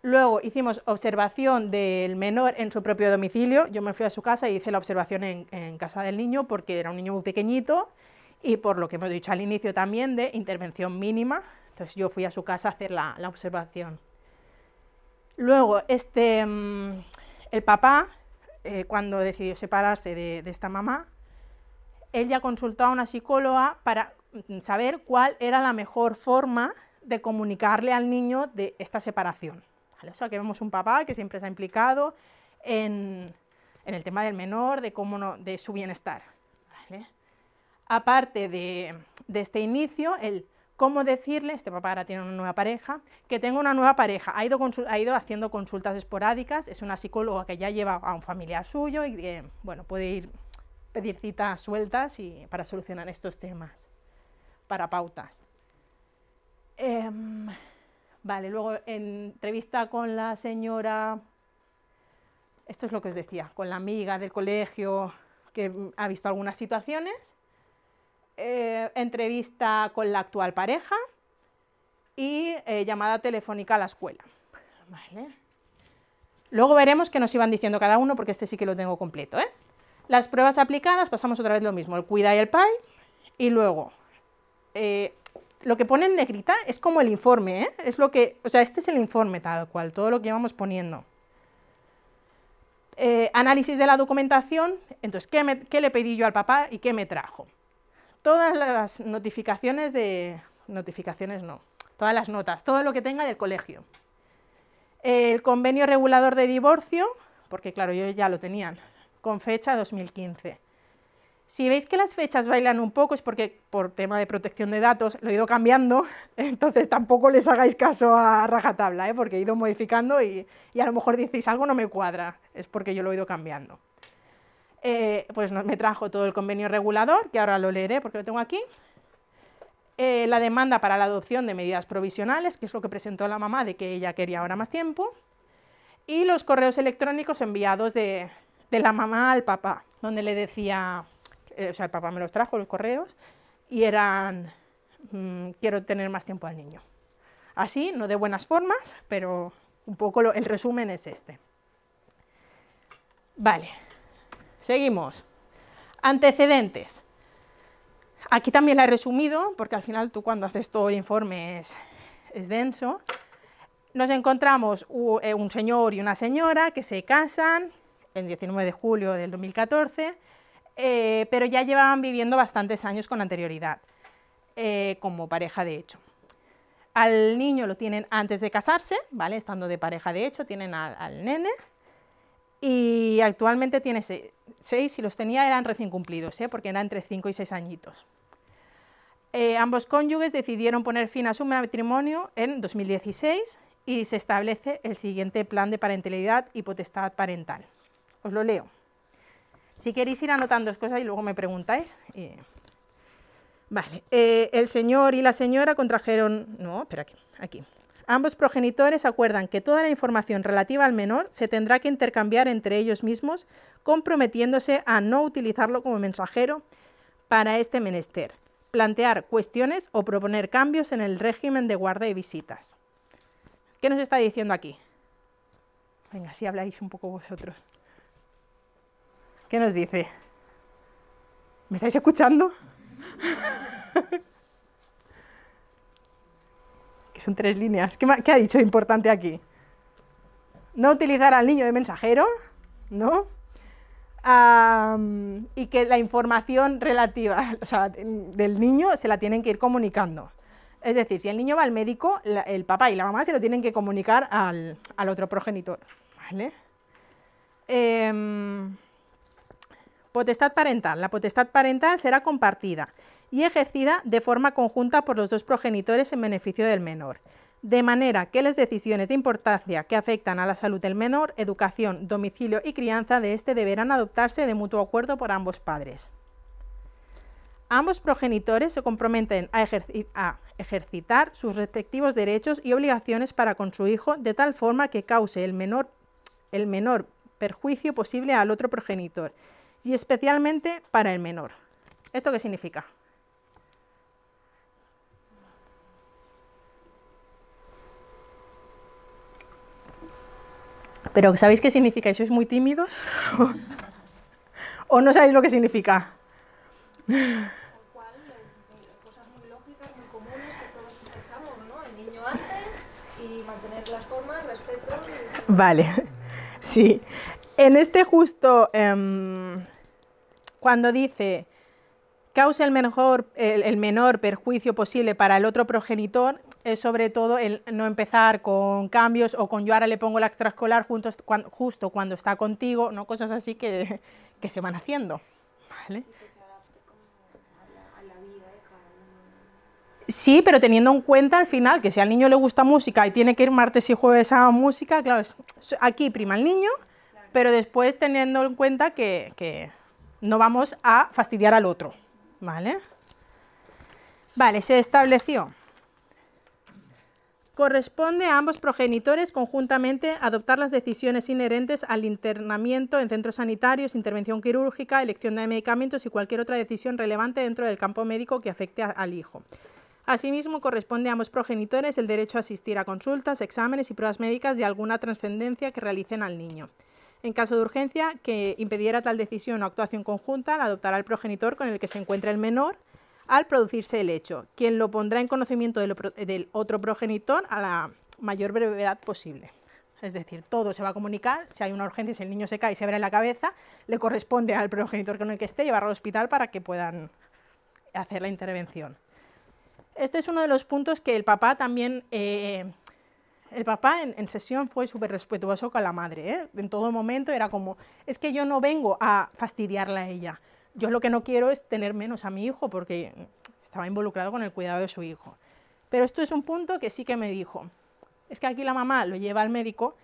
Speaker 1: luego hicimos observación del menor en su propio domicilio, yo me fui a su casa y hice la observación en, casa del niño porque era un niño muy pequeñito y por lo que hemos dicho al inicio también de intervención mínima, entonces yo fui a su casa a hacer la, observación. Luego, este, mm, el papá, eh, cuando decidió separarse de, esta mamá, ella consultó a una psicóloga para mm, saber cuál era la mejor forma de comunicarle al niño de esta separación. ¿Vale? que vemos un papá que siempre se ha implicado en, el tema del menor, de, cómo de su bienestar. Aparte de, este inicio, el cómo decirle, este papá ahora tiene una nueva pareja, que tengo una nueva pareja. Ha ido, ha ido haciendo consultas esporádicas, es una psicóloga que ya lleva a un familiar suyo y eh, bueno, puede ir pedir citas sueltas y para solucionar estos temas, para pautas. Em, vale, luego entrevista con la señora, esto es lo que os decía, con la amiga del colegio que ha visto algunas situaciones, eh, entrevista con la actual pareja y eh, llamada telefónica a la escuela. Luego veremos qué nos iban diciendo cada uno, porque este sí que lo tengo completo. ¿eh? Las pruebas aplicadas, pasamos otra vez lo mismo, el cuida y el PAI, y luego eh, lo que pone en negrita es como el informe, ¿eh? es lo que, o sea, este es el informe tal cual, todo lo que vamos poniendo. Eh, análisis de la documentación, entonces, ¿qué, ¿qué, le pedí yo al papá y qué me trajo? Todas las notificaciones de... notificaciones no, todas las notas, todo lo que tenga del colegio. El convenio regulador de divorcio, porque claro, yo ya lo tenían con fecha 2015. Si veis que las fechas bailan un poco es porque por tema de protección de datos lo he ido cambiando, entonces tampoco les hagáis caso a rajatabla, ¿eh? porque he ido modificando y, a lo mejor decís algo no me cuadra, es porque yo lo he ido cambiando. Eh, pues me trajo todo el convenio regulador, que ahora lo leeré porque lo tengo aquí. Eh, la demanda para la adopción de medidas provisionales, que es lo que presentó la mamá de que ella quería ahora más tiempo. Y los correos electrónicos enviados de, de la mamá al papá, donde le decía, eh, o sea, el papá me los trajo, los correos, y eran, mm, quiero tener más tiempo al niño. Así, no de buenas formas, pero un poco el resumen es este. Vale, seguimos. Antecedentes. Aquí también la he resumido, porque al final tú cuando haces todo el informe es denso. Nos encontramos eh, un señor y una señora que se casan, el 19 de julio del 2014, eh, pero ya llevaban viviendo bastantes años con anterioridad, eh, como pareja de hecho. Al niño lo tienen antes de casarse, ¿vale? Estando de pareja de hecho, tienen al, nene y actualmente tiene seis, y si los tenía eran recién cumplidos, ¿eh? porque eran entre cinco y seis añitos. ambos cónyuges decidieron poner fin a su matrimonio en 2016 y se establece el siguiente plan de parentalidad y potestad parental. Os lo leo. Si queréis ir anotando cosas y luego me preguntáis. Eh, vale, eh, el señor y la señora contrajeron... No, espera aquí, aquí. Ambos progenitores acuerdan que toda la información relativa al menor se tendrá que intercambiar entre ellos mismos, comprometiéndose a no utilizarlo como mensajero para este menester, plantear cuestiones o proponer cambios en el régimen de guarda y visitas. ¿Qué nos está diciendo aquí? Venga, si habláis un poco vosotros. ¿Qué nos dice? ¿Me estáis escuchando? que son tres líneas. ¿Qué, ha dicho importante aquí? No utilizar al niño de mensajero, ¿no? y que la información relativa del niño se la tienen que ir comunicando. Es decir, si el niño va al médico, el papá y la mamá se lo tienen que comunicar al, otro progenitor. ¿vale? Em, Potestad parental. La potestad parental será compartida y ejercida de forma conjunta por los dos progenitores en beneficio del menor, de manera que las decisiones de importancia que afectan a la salud del menor, educación, domicilio y crianza de éste deberán adoptarse de mutuo acuerdo por ambos padres. Ambos progenitores se comprometen a, ejercitar sus respectivos derechos y obligaciones para con su hijo de tal forma que cause el menor, el menor perjuicio posible al otro progenitor y especialmente para el menor. ¿Esto qué significa? Pero ¿sabéis qué significa? sois muy tímidos? ¿O no sabéis lo que significa? las formas, Vale, sí. En este justo em, cuando dice cause el, mejor, el, menor perjuicio posible para el otro progenitor, es sobre todo el no empezar con cambios o con yo ahora le pongo la extraescolar justo cuando está contigo, no cosas así que, se van haciendo. Sí, pero teniendo en cuenta al final que si al niño le gusta música y tiene que ir martes y jueves a música, claro, aquí prima el niño, pero después teniendo en cuenta que no vamos a fastidiar al otro, ¿vale? Vale, se estableció. Corresponde a ambos progenitores conjuntamente adoptar las decisiones inherentes al internamiento en centros sanitarios, intervención quirúrgica, elección de medicamentos y cualquier otra decisión relevante dentro del campo médico que afecte al hijo. Asimismo, corresponde a ambos progenitores el derecho a asistir a consultas, exámenes y pruebas médicas de alguna trascendencia que realicen al niño. En caso de urgencia que impidiera tal decisión o actuación conjunta, la adoptará el progenitor con el que se encuentra el menor al producirse el hecho, quien lo pondrá en conocimiento del, otro progenitor a la mayor brevedad posible. Es decir, todo se va a comunicar, si hay una urgencia, si el niño se cae y se abre la cabeza, le corresponde al progenitor con el que esté llevarlo al hospital para que puedan hacer la intervención. Este es uno de los puntos que el papá también eh, el papá en, sesión fue súper respetuoso con la madre, ¿eh? en todo momento era como, es que yo no vengo a fastidiarla a ella, yo lo que no quiero es tener menos a mi hijo porque estaba involucrado con el cuidado de su hijo. Pero esto es un punto que sí que me dijo, es que aquí la mamá lo lleva al médico,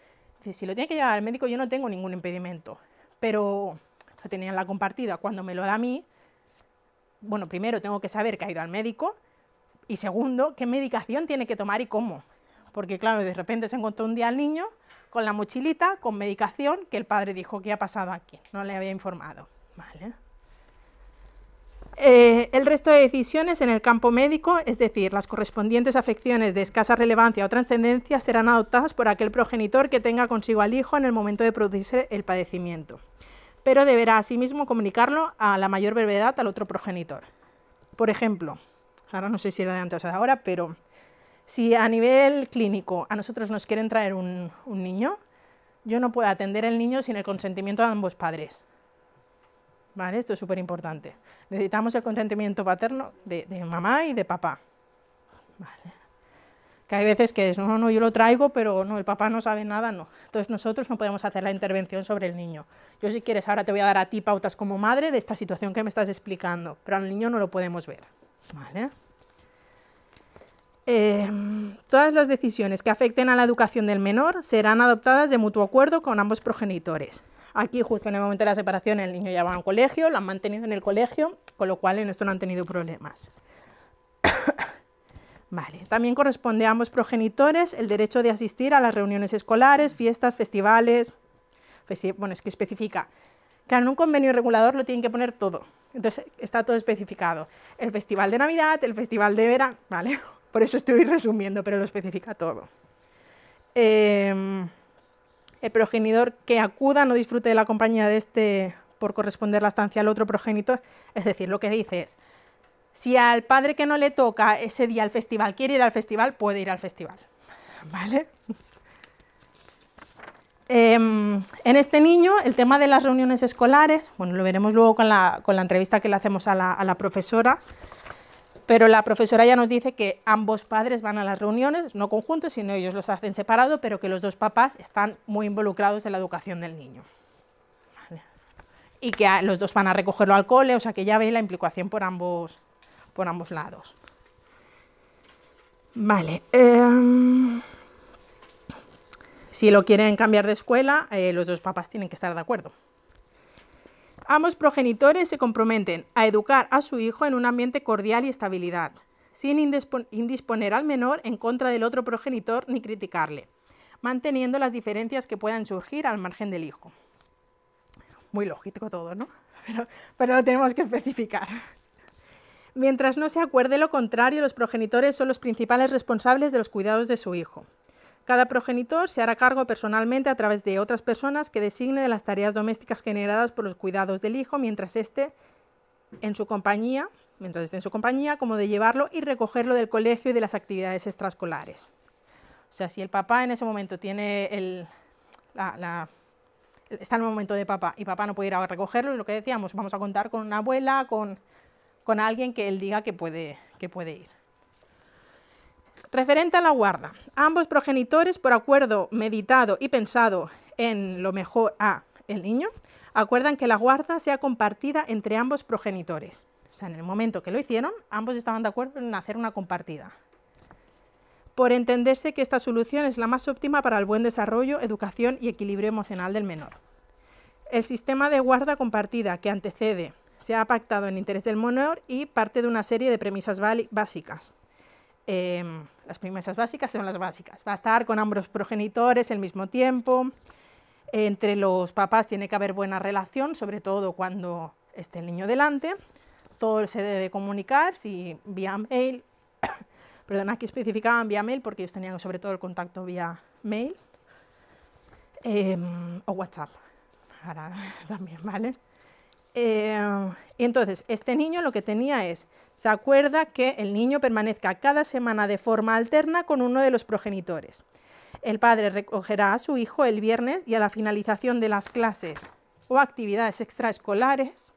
Speaker 1: dice, si lo tiene que llevar al médico yo no tengo ningún impedimento, pero tenía tenían la compartida, cuando me lo da a mí, bueno, primero tengo que saber que ha ido al médico y segundo, qué medicación tiene que tomar y cómo porque claro, de repente se encontró un día al niño con la mochilita, con medicación, que el padre dijo que ha pasado aquí, no le había informado. Eh, el resto de decisiones en el campo médico, es decir, las correspondientes afecciones de escasa relevancia o trascendencia, serán adoptadas por aquel progenitor que tenga consigo al hijo en el momento de producirse el padecimiento, pero deberá asimismo comunicarlo a la mayor brevedad al otro progenitor. Por ejemplo, ahora no sé si era de antes o de ahora, pero si a nivel clínico a nosotros nos quieren traer un, niño, yo no puedo atender al niño sin el consentimiento de ambos padres. ¿Vale? Esto es súper importante. Necesitamos el consentimiento paterno de, mamá y de papá. Que hay veces que es, no, no, yo lo traigo, pero no, el papá no sabe nada, no. Entonces nosotros no podemos hacer la intervención sobre el niño. Yo si quieres ahora te voy a dar a ti pautas como madre de esta situación que me estás explicando, pero al niño no lo podemos ver. ¿Vale? Em, todas las decisiones que afecten a la educación del menor serán adoptadas de mutuo acuerdo con ambos progenitores. Aquí, justo en el momento de la separación, el niño ya va a un colegio, lo han mantenido en el colegio, con lo cual en esto no han tenido problemas. vale. También corresponde a ambos progenitores el derecho de asistir a las reuniones escolares, fiestas, festivales. bueno, es que especifica que en un convenio regulador lo tienen que poner todo. Entonces está todo especificado. El festival de Navidad, el festival de verano, ¿vale? Por eso estoy resumiendo, pero lo especifica todo. Em, el progenitor que acuda no disfrute de la compañía de este por corresponder la estancia al otro progenitor. Es decir, lo que dice es, si al padre que no le toca ese día al festival quiere ir al festival, puede ir al festival. ¿Vale? Em, en este niño, el tema de las reuniones escolares, bueno, lo veremos luego con la, entrevista que le hacemos a la, a la profesora, pero la profesora ya nos dice que ambos padres van a las reuniones, no conjuntos, sino ellos los hacen separado, pero que los dos papás están muy involucrados en la educación del niño. Y que los dos van a recogerlo al cole, o sea que ya veis la implicación por ambos, por ambos lados. Vale. Em, si lo quieren cambiar de escuela, eh, los dos papás tienen que estar de acuerdo. Ambos progenitores se comprometen a educar a su hijo en un ambiente cordial y estabilidad, sin indisponer al menor en contra del otro progenitor ni criticarle, manteniendo las diferencias que puedan surgir al margen del hijo. Muy lógico todo, ¿no? Pero, lo tenemos que especificar. Mientras no se acuerde lo contrario, los progenitores son los principales responsables de los cuidados de su hijo. Cada progenitor se hará cargo personalmente a través de otras personas que designe de las tareas domésticas generadas por los cuidados del hijo mientras esté en su compañía, mientras esté en su compañía, como de llevarlo y recogerlo del colegio y de las actividades extraescolares. O sea, si el papá en ese momento tiene el, está en el momento de papá y papá no puede ir a recogerlo, es lo que decíamos, vamos a contar con una abuela, con, con alguien que él diga que puede, que puede ir. Referente a la guarda, ambos progenitores, por acuerdo meditado y pensado en lo mejor a ah, el niño, acuerdan que la guarda sea compartida entre ambos progenitores. O sea, en el momento que lo hicieron, ambos estaban de acuerdo en hacer una compartida. Por entenderse que esta solución es la más óptima para el buen desarrollo, educación y equilibrio emocional del menor. El sistema de guarda compartida que antecede se ha pactado en interés del menor y parte de una serie de premisas básicas. Em, las primeras básicas son las básicas. Va a estar con ambos progenitores el mismo tiempo. Entre los papás tiene que haber buena relación, sobre todo cuando esté el niño delante. Todo se debe comunicar, si vía mail, perdón, aquí especificaban vía mail porque ellos tenían sobre todo el contacto vía mail em, o WhatsApp. Ahora también, ¿vale? Em, entonces, este niño lo que tenía es, se acuerda que el niño permanezca cada semana de forma alterna con uno de los progenitores. El padre recogerá a su hijo el viernes y a la finalización de las clases o actividades extraescolares,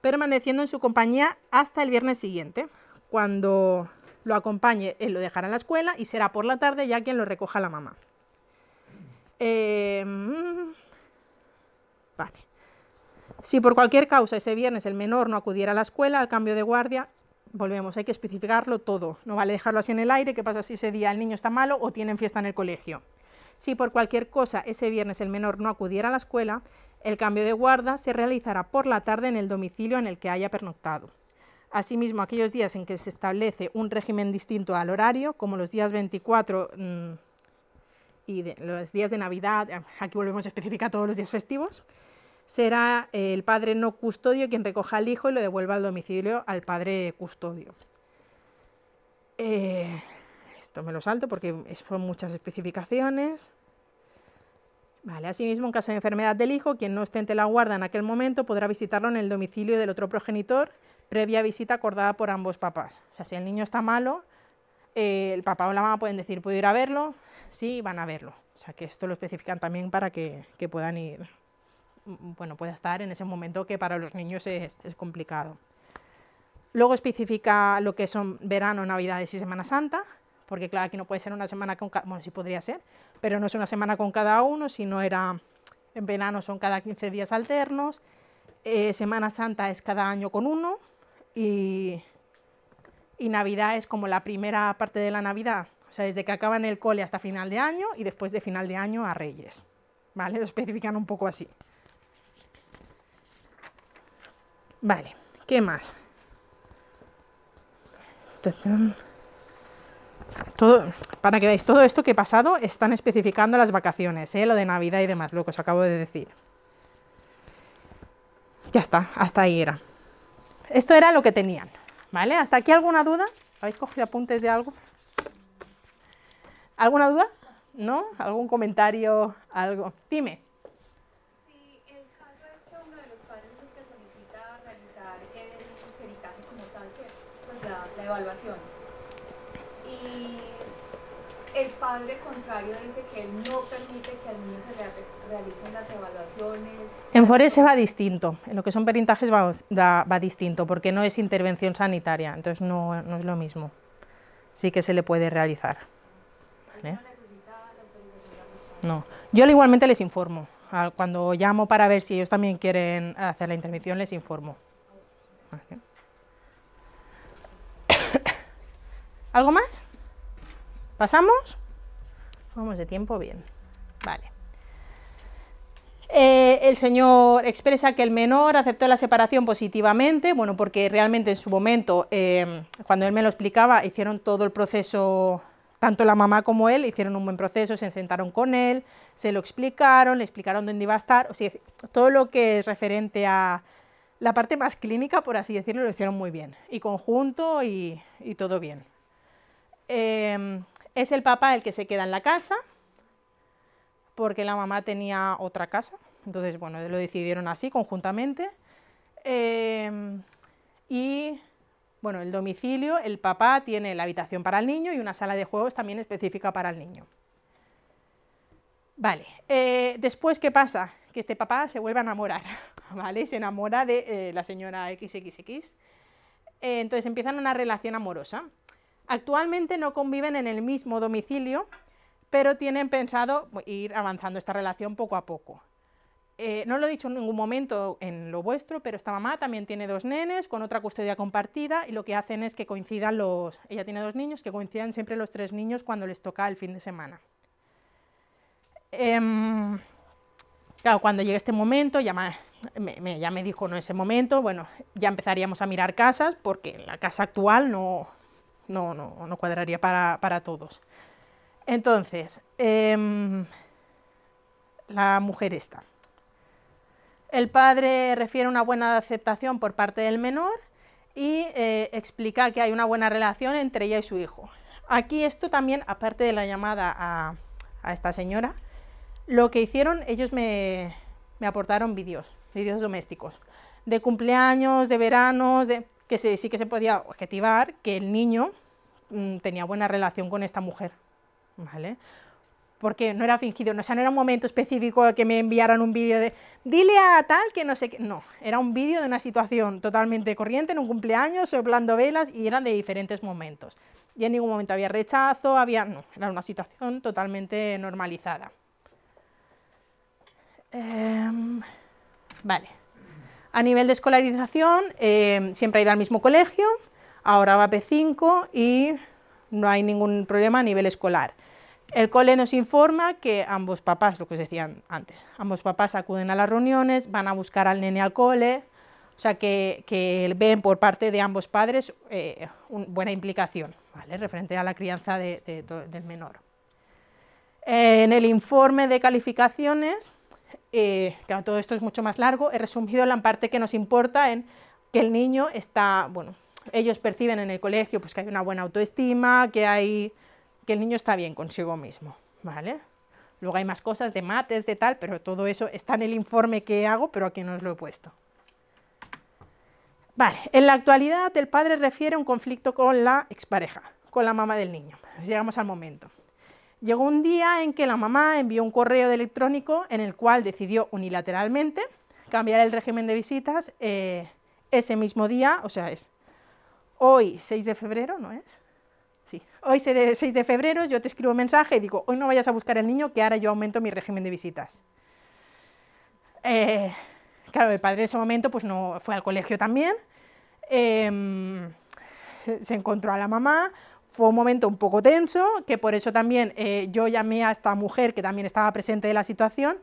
Speaker 1: permaneciendo en su compañía hasta el viernes siguiente. Cuando lo acompañe, él lo dejará en la escuela y será por la tarde ya quien lo recoja la mamá. Em, vale. Si por cualquier causa ese viernes el menor no acudiera a la escuela, al cambio de guardia, volvemos, hay que especificarlo todo. No vale dejarlo así en el aire, qué pasa si ese día el niño está malo o tienen fiesta en el colegio. Si por cualquier cosa ese viernes el menor no acudiera a la escuela, el cambio de guarda se realizará por la tarde en el domicilio en el que haya pernoctado. Asimismo, aquellos días en que se establece un régimen distinto al horario, como los días 24 mm, y los días de Navidad, ah, aquí volvemos a especificar todos los días festivos, será eh, el padre no custodio quien recoja al hijo y lo devuelva al domicilio al padre custodio. Eh, esto me lo salto porque son muchas especificaciones. Vale, asimismo, en caso de enfermedad del hijo, quien no en la guarda en aquel momento podrá visitarlo en el domicilio del otro progenitor previa visita acordada por ambos papás. O sea, si el niño está malo, eh, el papá o la mamá pueden decir, ¿puedo ir a verlo? Sí, van a verlo. O sea, que esto lo especifican también para que puedan ir Mm, bueno, puede estar en ese momento que para los niños es, complicado. Luego especifica lo que son verano, navidades y Semana Santa, porque claro, aquí no puede ser una semana con cada, bueno, sí podría ser, pero no es una semana con cada uno, sino era, en verano son cada 15 días alternos, eh, Semana Santa es cada año con uno, y, y, Navidad es como la primera parte de la Navidad, o sea, desde que acaban el cole hasta final de año, y después de final de año a Reyes, ¿vale? Lo especifican un poco así. Vale, ¿qué más? Todo, para que veáis, todo esto que he pasado están especificando las vacaciones, ¿eh? lo de Navidad y demás, lo que os acabo de decir. Ya está, hasta ahí era. Esto era lo que tenían, ¿vale? ¿Hasta aquí alguna duda? ¿Habéis cogido apuntes de algo? ¿Alguna duda? ¿No? ¿Algún comentario? ¿Algo? Dime.
Speaker 2: evaluación. Y el padre contrario dice que no permite que al niño se le realicen las evaluaciones.
Speaker 1: En Forense va distinto, en lo que son perintajes va, distinto, porque no es intervención sanitaria, entonces no, es lo mismo. Sí que se le puede realizar. ¿Eh? No. Yo igualmente les informo. Cuando llamo para ver si ellos también quieren hacer la intervención, les informo. ¿Algo más? ¿Pasamos? Vamos de tiempo bien. Vale. Eh, el señor expresa que el menor aceptó la separación positivamente, bueno, porque realmente en su momento, eh, cuando él me lo explicaba, hicieron todo el proceso, tanto la mamá como él, hicieron un buen proceso, se sentaron con él, se lo explicaron, le explicaron dónde iba a estar, o sea, todo lo que es referente a la parte más clínica, por así decirlo, lo hicieron muy bien, y conjunto y todo bien. Em, es el papá el que se queda en la casa, porque la mamá tenía otra casa, entonces bueno, lo decidieron así conjuntamente. Em, y bueno, el domicilio, el papá tiene la habitación para el niño y una sala de juegos también específica para el niño. Vale, eh, después, ¿qué pasa? Que este papá se vuelve a enamorar, ¿vale? Se enamora de eh, la señora XXX. Eh, entonces empiezan una relación amorosa. Actualmente no conviven en el mismo domicilio, pero tienen pensado ir avanzando esta relación poco a poco. Eh, no lo he dicho en ningún momento en lo vuestro, pero esta mamá también tiene dos nenes con otra custodia compartida y lo que hacen es que coincidan los... Ella tiene dos niños, que coincidan siempre los tres niños cuando les toca el fin de semana. Em, claro, cuando llegue este momento, ya me, ya me dijo no ese momento, bueno, ya empezaríamos a mirar casas porque la casa actual no, no, no, no cuadraría para, todos. Entonces, em, la mujer está. El padre refiere una buena aceptación por parte del menor y eh, explica que hay una buena relación entre ella y su hijo. Aquí esto también, aparte de la llamada a, esta señora, lo que hicieron, ellos me, me aportaron vídeos, vídeos domésticos, de cumpleaños, de veranos, de que sí que se podía objetivar que el niño mm, tenía buena relación con esta mujer, ¿vale? Porque no era fingido, no, no era un momento específico que me enviaran un vídeo de dile a tal que no sé qué, no, era un vídeo de una situación totalmente corriente, en un cumpleaños, soplando velas y eran de diferentes momentos. Y en ningún momento había rechazo, había, no, era una situación totalmente normalizada. Em, vale. A nivel de escolarización, eh, siempre ha ido al mismo colegio, ahora va P5 y no hay ningún problema a nivel escolar. El cole nos informa que ambos papás, lo que os decían antes, ambos papás acuden a las reuniones, van a buscar al nene al cole, o sea que, ven por parte de ambos padres eh, una buena implicación, ¿vale? referente a la crianza del menor. En el informe de calificaciones claro, eh, todo esto es mucho más largo. He resumido la parte que nos importa en que el niño está, bueno, ellos perciben en el colegio pues que hay una buena autoestima, que hay que el niño está bien consigo mismo, ¿vale? Luego hay más cosas de mates, de tal, pero todo eso está en el informe que hago, pero aquí no os lo he puesto. Vale, en la actualidad el padre refiere un conflicto con la expareja, con la mamá del niño. Llegamos al momento llegó un día en que la mamá envió un correo electrónico en el cual decidió unilateralmente cambiar el régimen de visitas eh, ese mismo día, o sea, es hoy 6 de febrero, ¿no es? Sí, hoy 6 de febrero yo te escribo un mensaje y digo, hoy no vayas a buscar al niño que ahora yo aumento mi régimen de visitas. Eh, claro, el padre en ese momento pues no fue al colegio también, em, se encontró a la mamá, fue un momento un poco tenso, que por eso también eh, yo llamé a esta mujer que también estaba presente de la situación.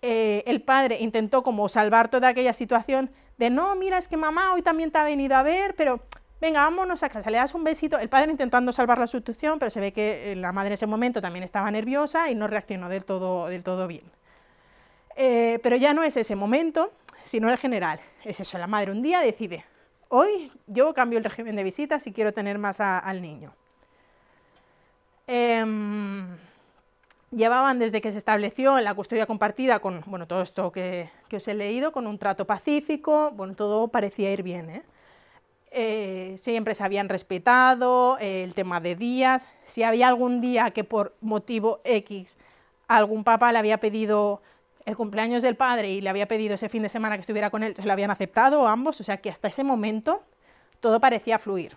Speaker 1: Eh, el padre intentó como salvar toda aquella situación de no, mira, es que mamá hoy también te ha venido a ver, pero venga, vámonos a casa, le das un besito. El padre intentando salvar la situación, pero se ve que eh, la madre en ese momento también estaba nerviosa y no reaccionó del todo, del todo bien. pero ya no es ese momento, sino el general. Es eso, la madre un día decide, hoy yo cambio el régimen de visitas y quiero tener más al niño. Em, llevaban desde que se estableció la custodia compartida con bueno, todo esto que, os he leído, con un trato pacífico, bueno, todo parecía ir bien. ¿eh? Eh, siempre se habían respetado eh, el tema de días, si había algún día que por motivo X algún papá le había pedido el cumpleaños del padre y le había pedido ese fin de semana que estuviera con él, se lo habían aceptado ambos, o sea que hasta ese momento todo parecía fluir.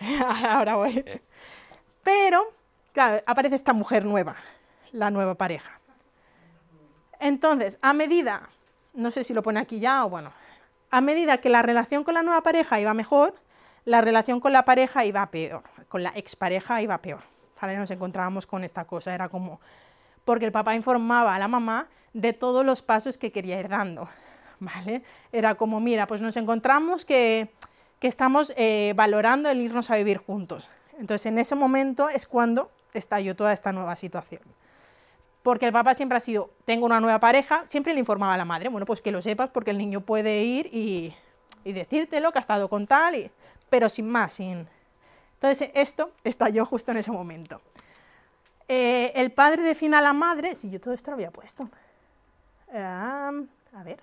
Speaker 1: Ahora voy. Eh. Pero, claro, aparece esta mujer nueva, la nueva pareja. Entonces, a medida, no sé si lo pone aquí ya o bueno, a medida que la relación con la nueva pareja iba mejor, la relación con la pareja iba peor, con la expareja iba peor. ¿vale? Nos encontrábamos con esta cosa, era como, porque el papá informaba a la mamá de todos los pasos que quería ir dando, ¿vale? Era como, mira, pues nos encontramos que, estamos eh, valorando el irnos a vivir juntos. Entonces, en ese momento es cuando estalló toda esta nueva situación. Porque el papá siempre ha sido, tengo una nueva pareja, siempre le informaba a la madre, bueno, pues que lo sepas porque el niño puede ir y, y decírtelo, que ha estado con tal, pero sin más, sin... Entonces, esto estalló justo en ese momento. Eh, el padre define a la madre, si yo todo esto lo había puesto, a ver,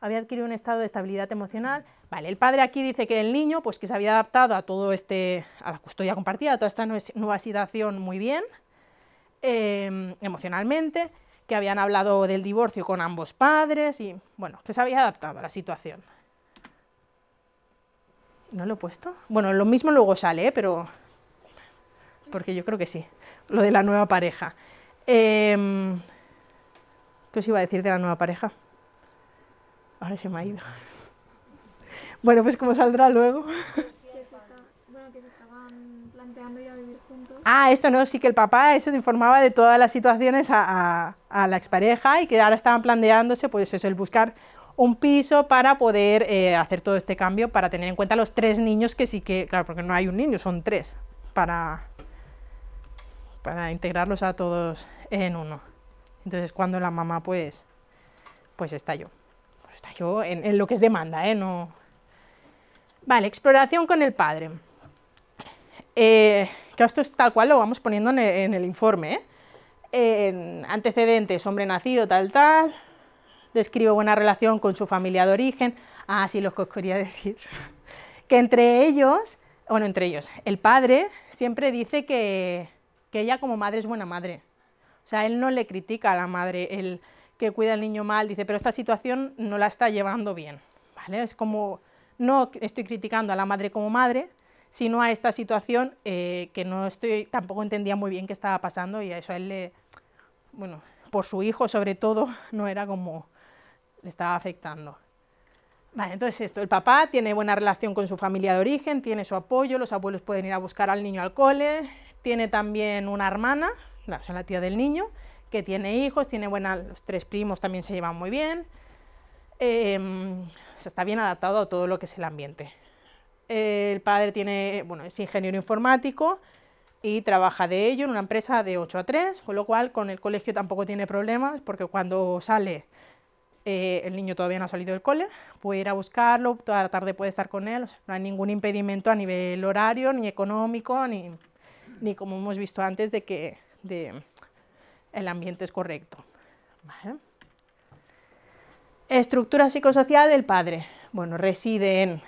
Speaker 1: había adquirido un estado de estabilidad emocional. Vale, el padre aquí dice que el niño, pues que se había adaptado a todo este, a la custodia compartida, a toda esta nueva situación muy bien, em, emocionalmente, que habían hablado del divorcio con ambos padres y, bueno, que se había adaptado a la situación. ¿No lo he puesto? Bueno, lo mismo luego sale, ¿eh? pero... Porque yo creo que sí, lo de la nueva pareja. Eh, ¿Qué os iba a decir de la nueva pareja? Ahora se me ha ido. Bueno, pues como saldrá luego. planteando ir a vivir juntos. Ah, esto no, sí que el papá eso informaba de todas las situaciones a, la expareja y que ahora estaban planteándose, pues eso, el buscar un piso para poder eh, hacer todo este cambio, para tener en cuenta los tres niños que sí que, claro, porque no hay un niño, son tres, para, para integrarlos a todos en uno. Entonces cuando la mamá pues, pues estalló. Pues estalló en, lo que es demanda, ¿eh? No... Vale, exploración con el padre. Eh, que esto es tal cual lo vamos poniendo en el, informe. ¿eh? antecedentes, hombre nacido, tal, tal. Describe buena relación con su familia de origen. Ah, sí, lo que os quería decir. que entre ellos, bueno, entre ellos, el padre siempre dice que ella como madre es buena madre. O sea, él no le critica a la madre el que cuida al niño mal, dice, pero esta situación no la está llevando bien, ¿vale? Es como, no estoy criticando a la madre como madre, sino a esta situación eh, que no estoy, tampoco entendía muy bien qué estaba pasando y a eso a él le, bueno, por su hijo sobre todo, no era como le estaba afectando. Vale, entonces esto, el papá tiene buena relación con su familia de origen, tiene su apoyo, los abuelos pueden ir a buscar al niño al cole, tiene también una hermana, son la tía del niño, que tiene hijos, tiene buenas, los tres primos también se llevan muy bien, em, se está bien adaptado a todo lo que es el ambiente. El padre tiene, bueno, es ingeniero informático y trabaja de ello en una empresa de 8 a 3, con lo cual con el colegio tampoco tiene problemas, porque cuando sale eh, el niño todavía no ha salido del cole, puede ir a buscarlo, toda la tarde puede estar con él, no hay ningún impedimento a nivel horario, ni económico, ni, ni como hemos visto antes de que de el ambiente es correcto. Estructura psicosocial del padre. Bueno, reside en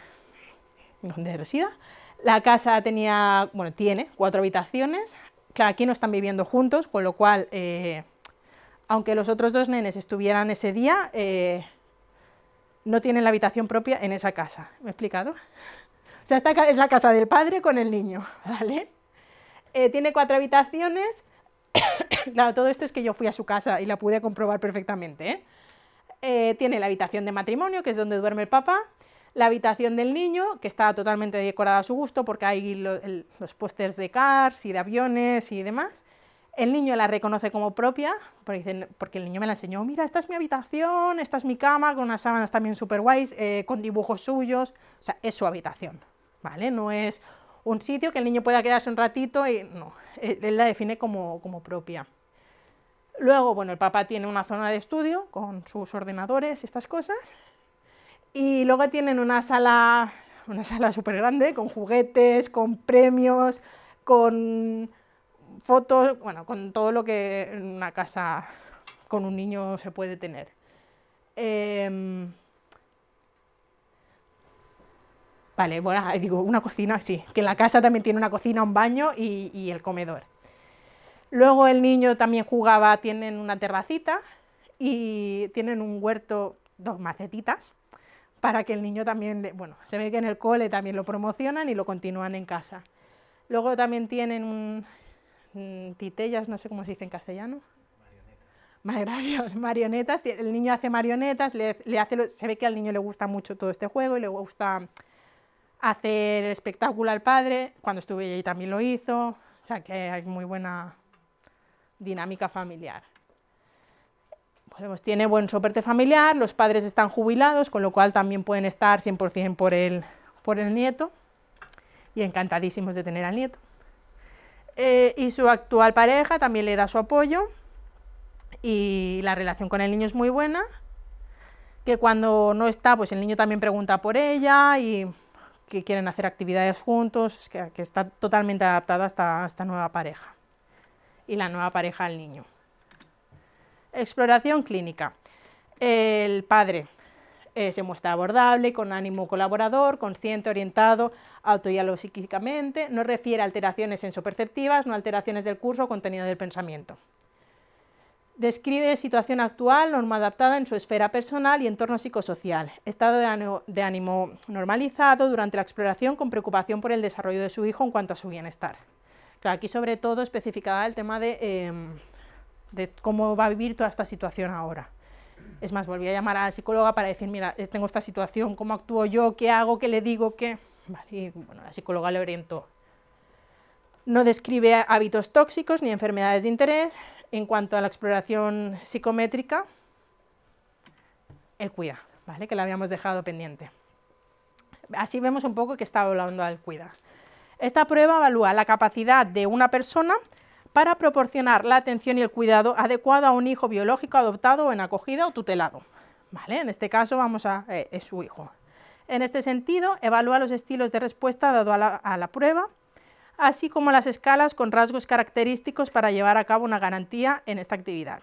Speaker 1: donde resida. La casa tenía, bueno, tiene cuatro habitaciones. Claro, aquí no están viviendo juntos, con lo cual, eh, aunque los otros dos nenes estuvieran ese día, eh, no tienen la habitación propia en esa casa. ¿Me he explicado? O sea, esta es la casa del padre con el niño, ¿vale? Eh, tiene cuatro habitaciones claro, todo esto es que yo fui a su casa y la pude comprobar perfectamente. ¿eh? Eh, tiene la habitación de matrimonio, que es donde duerme el papá, la habitación del niño, que está totalmente decorada a su gusto, porque hay los pósters de cars y de aviones y demás. El niño la reconoce como propia, porque, el niño me la enseñó, mira, esta es mi habitación, esta es mi cama, con unas sábanas también super guays, eh, con dibujos suyos, o sea, es su habitación, ¿vale? No es un sitio que el niño pueda quedarse un ratito y no, eh, él la define como, propia. Luego, bueno, el papá tiene una zona de estudio con sus ordenadores estas cosas. Y luego tienen una sala, una sala súper grande con juguetes, con premios, con fotos, bueno, con todo lo que en una casa con un niño se puede tener. Em, Vale, bueno, digo, una cocina, sí, que en la casa también tiene una cocina, un baño y, el comedor. Luego el niño también jugaba, tienen una terracita y tienen un huerto, dos macetitas, para que el niño también, bueno, se ve que en el cole también lo promocionan y lo continúan en casa. Luego también tienen un, mm, titellas, no sé cómo se dice en castellano. Marionetas. marionetas. El niño hace marionetas, le, hace se ve que al niño le gusta mucho todo este juego y le gusta hacer el espectáculo al padre, cuando estuve allí también lo hizo, o sea que hay muy buena dinámica familiar. Pues tiene buen soporte familiar, los padres están jubilados, con lo cual también pueden estar 100% por el, por el nieto y encantadísimos de tener al nieto. Eh, y su actual pareja también le da su apoyo y la relación con el niño es muy buena, que cuando no está, pues el niño también pregunta por ella y que quieren hacer actividades juntos, que, está totalmente adaptado a esta, nueva pareja y la nueva pareja al niño. Exploración clínica. El padre eh, se muestra abordable, con ánimo colaborador, consciente, orientado, auto psíquicamente, no refiere alteraciones en perceptivas, no alteraciones del curso o contenido del pensamiento. Describe situación actual, norma adaptada en su esfera personal y entorno psicosocial. Estado de ánimo normalizado durante la exploración con preocupación por el desarrollo de su hijo en cuanto a su bienestar. aquí sobre todo especificaba el tema em, de, cómo va a vivir toda esta situación ahora. Es más, volví a llamar a la psicóloga para decir, mira, eh, tengo esta situación, ¿cómo actúo yo? ¿Qué hago? ¿Qué le digo? ¿Qué? bueno, la psicóloga le orientó. No describe hábitos tóxicos ni enfermedades de interés, en cuanto a la exploración psicométrica, el CUIDA, ¿vale? que la habíamos dejado pendiente. Así vemos un poco que está hablando del CUIDA. Esta prueba evalúa la capacidad de una persona para proporcionar la atención y el cuidado adecuado a un hijo biológico adoptado en acogida o tutelado. ¿Vale? En este caso vamos a, eh, es su hijo. En este sentido, evalúa los estilos de respuesta dado a la prueba así como las escalas con rasgos característicos para llevar a cabo una garantía en esta actividad.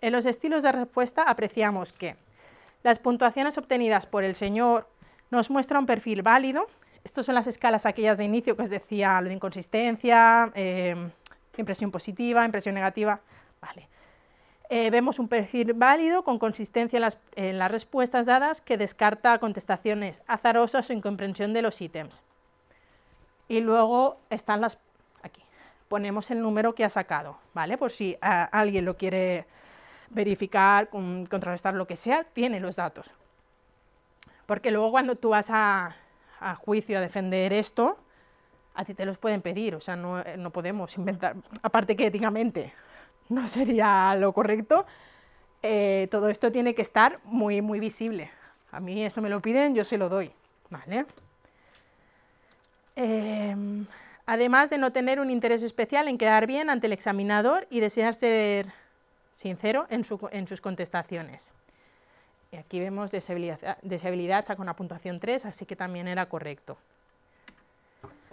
Speaker 1: En los estilos de respuesta apreciamos que las puntuaciones obtenidas por el señor nos muestra un perfil válido, estas son las escalas aquellas de inicio que os decía, lo de inconsistencia, em, impresión positiva, impresión negativa, eh, vemos un perfil válido con consistencia en las, en las respuestas dadas que descarta contestaciones azarosas o incomprensión de los ítems y luego están las... aquí, ponemos el número que ha sacado, ¿vale? Por si ah, alguien lo quiere verificar, contrarrestar, lo que sea, tiene los datos. Porque luego cuando tú vas a, juicio a defender esto, a ti te los pueden pedir, o sea, no, eh, podemos inventar, aparte que éticamente no sería lo correcto, eh, todo esto tiene que estar muy, muy visible. A mí esto me lo piden, yo se lo doy, ¿vale? Em, además de no tener un interés especial en quedar bien ante el examinador y desear ser sincero en, sus contestaciones. Y aquí vemos deshabilidad, con una puntuación 3, así que también era correcto.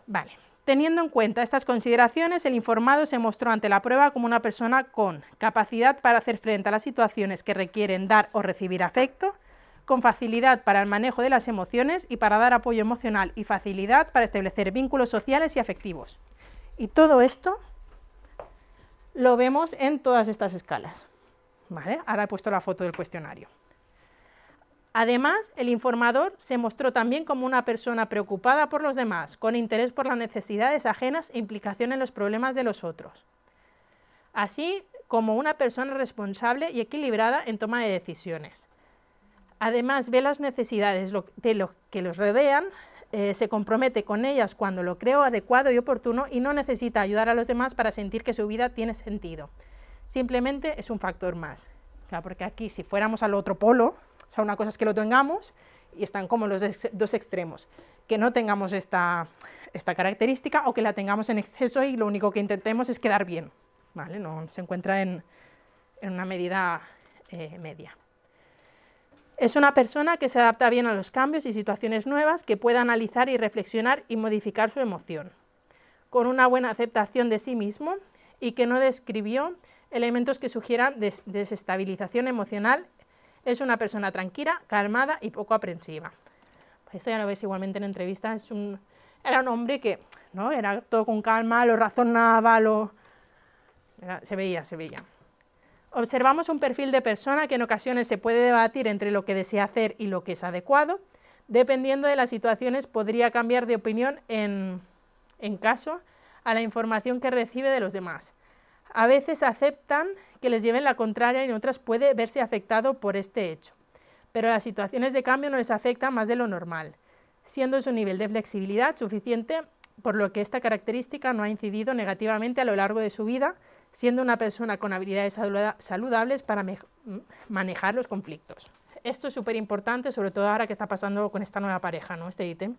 Speaker 1: Vale. Teniendo en cuenta estas consideraciones, el informado se mostró ante la prueba como una persona con capacidad para hacer frente a las situaciones que requieren dar o recibir afecto, con facilidad para el manejo de las emociones y para dar apoyo emocional y facilidad para establecer vínculos sociales y afectivos. Y todo esto lo vemos en todas estas escalas. Ahora he puesto la foto del cuestionario. Además, el informador se mostró también como una persona preocupada por los demás, con interés por las necesidades ajenas e implicación en los problemas de los otros. Así como una persona responsable y equilibrada en toma de decisiones. Además, ve las necesidades de los que los rodean, eh, se compromete con ellas cuando lo creo adecuado y oportuno y no necesita ayudar a los demás para sentir que su vida tiene sentido. Simplemente es un factor más. porque aquí, si fuéramos al otro polo, o sea, una cosa es que lo tengamos y están como los dos extremos, que no tengamos esta, característica o que la tengamos en exceso y lo único que intentemos es quedar bien. ¿vale? No se encuentra en, una medida eh, media. Es una persona que se adapta bien a los cambios y situaciones nuevas, que puede analizar y reflexionar y modificar su emoción, con una buena aceptación de sí mismo y que no describió elementos que sugieran desestabilización emocional. Es una persona tranquila, calmada y poco aprensiva. Esto ya lo ves igualmente en entrevistas. Es un, era un hombre que era todo con calma, lo razonaba, lo... se veía, se veía. Observamos un perfil de persona que en ocasiones se puede debatir entre lo que desea hacer y lo que es adecuado. Dependiendo de las situaciones, podría cambiar de opinión en, caso a la información que recibe de los demás. A veces aceptan que les lleven la contraria y en otras puede verse afectado por este hecho. Pero las situaciones de cambio no les afectan más de lo normal, siendo su nivel de flexibilidad suficiente, por lo que esta característica no ha incidido negativamente a lo largo de su vida siendo una persona con habilidades saludables para manejar los conflictos. Esto es súper importante, sobre todo ahora que está pasando con esta nueva pareja, ¿no? este ítem.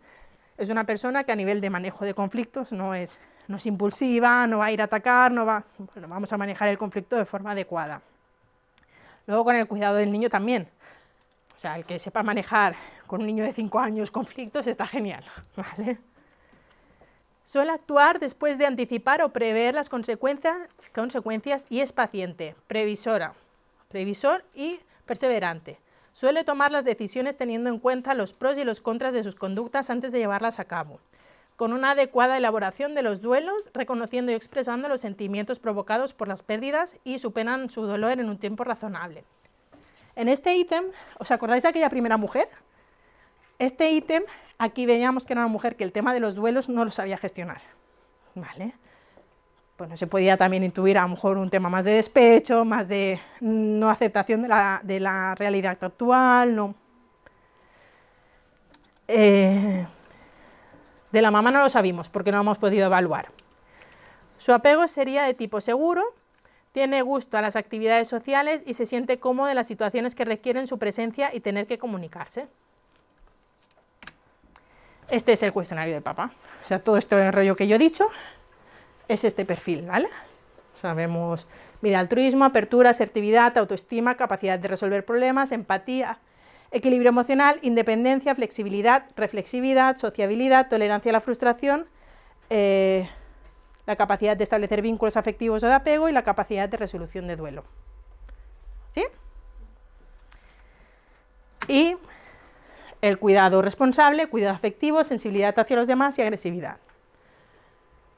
Speaker 1: Es una persona que a nivel de manejo de conflictos no es, no es impulsiva, no va a ir a atacar, no va, bueno, vamos a manejar el conflicto de forma adecuada. Luego con el cuidado del niño también. O sea, el que sepa manejar con un niño de 5 años conflictos está genial, ¿vale? Suele actuar después de anticipar o prever las consecuencias y es paciente, previsora, previsor y perseverante. Suele tomar las decisiones teniendo en cuenta los pros y los contras de sus conductas antes de llevarlas a cabo, con una adecuada elaboración de los duelos, reconociendo y expresando los sentimientos provocados por las pérdidas y superan su dolor en un tiempo razonable. En este ítem, ¿os acordáis de aquella primera mujer? Este ítem Aquí veíamos que era una mujer que el tema de los duelos no lo sabía gestionar. ¿Vale? Pues se podía también intuir a lo mejor un tema más de despecho, más de no aceptación de la, realidad actual, no. Eh, de la mamá no lo sabíamos porque no hemos podido evaluar. Su apego sería de tipo seguro, tiene gusto a las actividades sociales y se siente cómodo en las situaciones que requieren su presencia y tener que comunicarse. Este es el cuestionario del papá, O sea, todo este rollo que yo he dicho es este perfil, ¿vale? O sea, altruismo, apertura, asertividad, autoestima, capacidad de resolver problemas, empatía, equilibrio emocional, independencia, flexibilidad, reflexividad, sociabilidad, tolerancia a la frustración, eh, la capacidad de establecer vínculos afectivos o de apego y la capacidad de resolución de duelo. ¿Sí? Y el cuidado responsable, cuidado afectivo, sensibilidad hacia los demás y agresividad.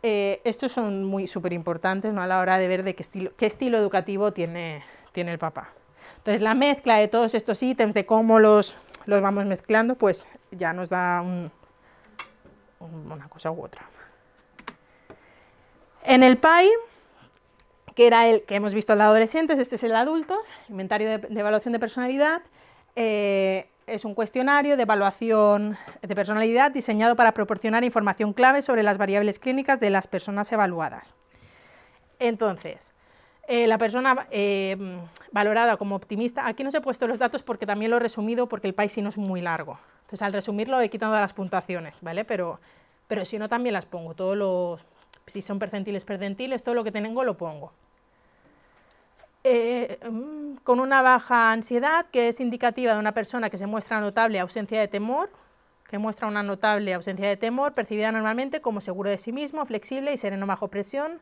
Speaker 1: Eh, estos son muy súper importantes ¿no? a la hora de ver de qué estilo, educativo tiene, tiene el papá. Entonces la mezcla de todos estos ítems, de cómo los, los vamos mezclando, pues ya nos da una cosa u otra. En el PAI, que era el que hemos visto en los adolescentes, este es el adulto, inventario de, evaluación de personalidad, eh, es un cuestionario de evaluación de personalidad diseñado para proporcionar información clave sobre las variables clínicas de las personas evaluadas. Entonces, eh, la persona eh, valorada como optimista, aquí no se he puesto los datos porque también lo he resumido porque el país no es muy largo. Entonces, al resumirlo he quitado las puntuaciones, ¿vale? Pero, pero si no, también las pongo. Todos los, si son percentiles, percentiles, todo lo que tengo lo pongo. Eh, mm, con una baja ansiedad, que es indicativa de una persona que se muestra notable ausencia de temor, que muestra una notable ausencia de temor, percibida normalmente como seguro de sí mismo, flexible y sereno bajo presión.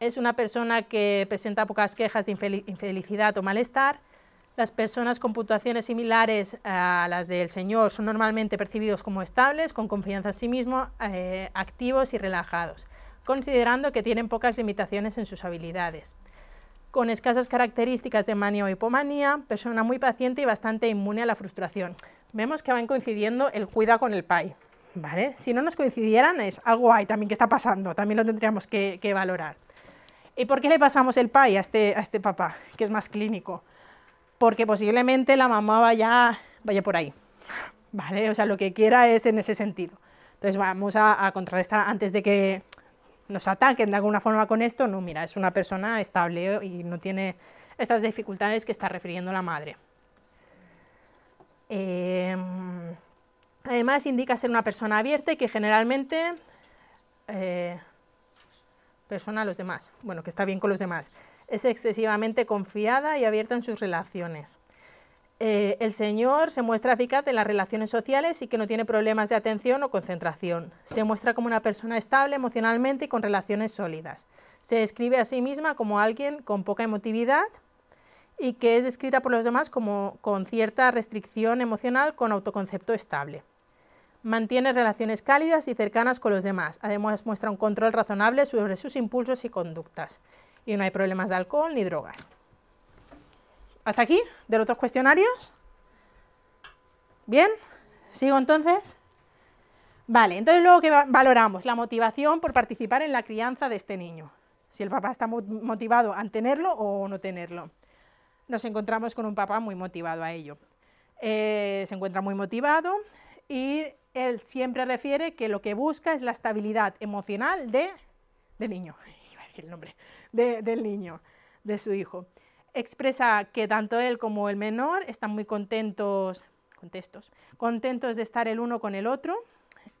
Speaker 1: Es una persona que presenta pocas quejas de infelicidad o malestar. Las personas con puntuaciones similares a las del Señor son normalmente percibidos como estables, con confianza en sí mismo, eh, activos y relajados, considerando que tienen pocas limitaciones en sus habilidades con escasas características de manía o hipomanía, persona muy paciente y bastante inmune a la frustración. Vemos que van coincidiendo el cuida con el PAI. ¿vale? Si no nos coincidieran, es algo hay también que está pasando, también lo tendríamos que, valorar. ¿Y por qué le pasamos el PAI a este, a este papá, que es más clínico? Porque posiblemente la mamá vaya, vaya por ahí, ¿vale? O sea, lo que quiera es en ese sentido. Entonces vamos a, a contrarrestar antes de que nos ataquen de alguna forma con esto, no, mira, es una persona estable y no tiene estas dificultades que está refiriendo la madre. Em, además, indica ser una persona abierta y que generalmente... Eh, persona a los demás, bueno, que está bien con los demás. Es excesivamente confiada y abierta en sus relaciones. Eh, el señor se muestra eficaz en las relaciones sociales y que no tiene problemas de atención o concentración. Se muestra como una persona estable emocionalmente y con relaciones sólidas. Se describe a sí misma como alguien con poca emotividad y que es descrita por los demás como con cierta restricción emocional con autoconcepto estable. Mantiene relaciones cálidas y cercanas con los demás. Además muestra un control razonable sobre sus impulsos y conductas. Y no hay problemas de alcohol ni drogas. ¿Hasta aquí? ¿De los dos cuestionarios? ¿Bien? ¿Sigo entonces? Vale, entonces luego que valoramos la motivación por participar en la crianza de este niño. Si el papá está motivado a tenerlo o no tenerlo. Nos encontramos con un papá muy motivado a ello. Eh, se encuentra muy motivado y él siempre refiere que lo que busca es la estabilidad emocional del niño, el nombre, de, del niño, de su hijo expresa que tanto él como el menor están muy contentos, contentos de estar el uno con el otro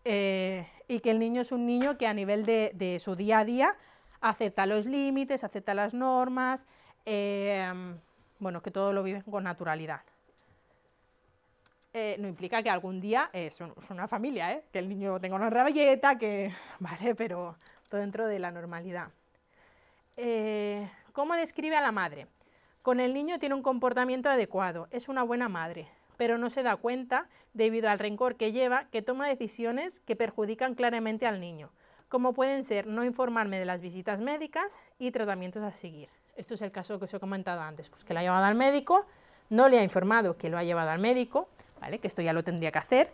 Speaker 1: eh, y que el niño es un niño que a nivel de, su día a día acepta los límites, acepta las normas, eh, bueno, que todo lo vive con naturalidad. Eh, no implica que algún día es una familia, que el niño tenga una raballeta, que, vale, pero todo dentro de la normalidad. ¿Cómo describe a la madre? Con el niño tiene un comportamiento adecuado, es una buena madre, pero no se da cuenta, debido al rencor que lleva, que toma decisiones que perjudican claramente al niño, como pueden ser no informarme de las visitas médicas y tratamientos a seguir. Esto es el caso que os he comentado antes, pues que la ha llevado al médico, no le ha informado que lo ha llevado al médico, ¿vale? que esto ya lo tendría que hacer,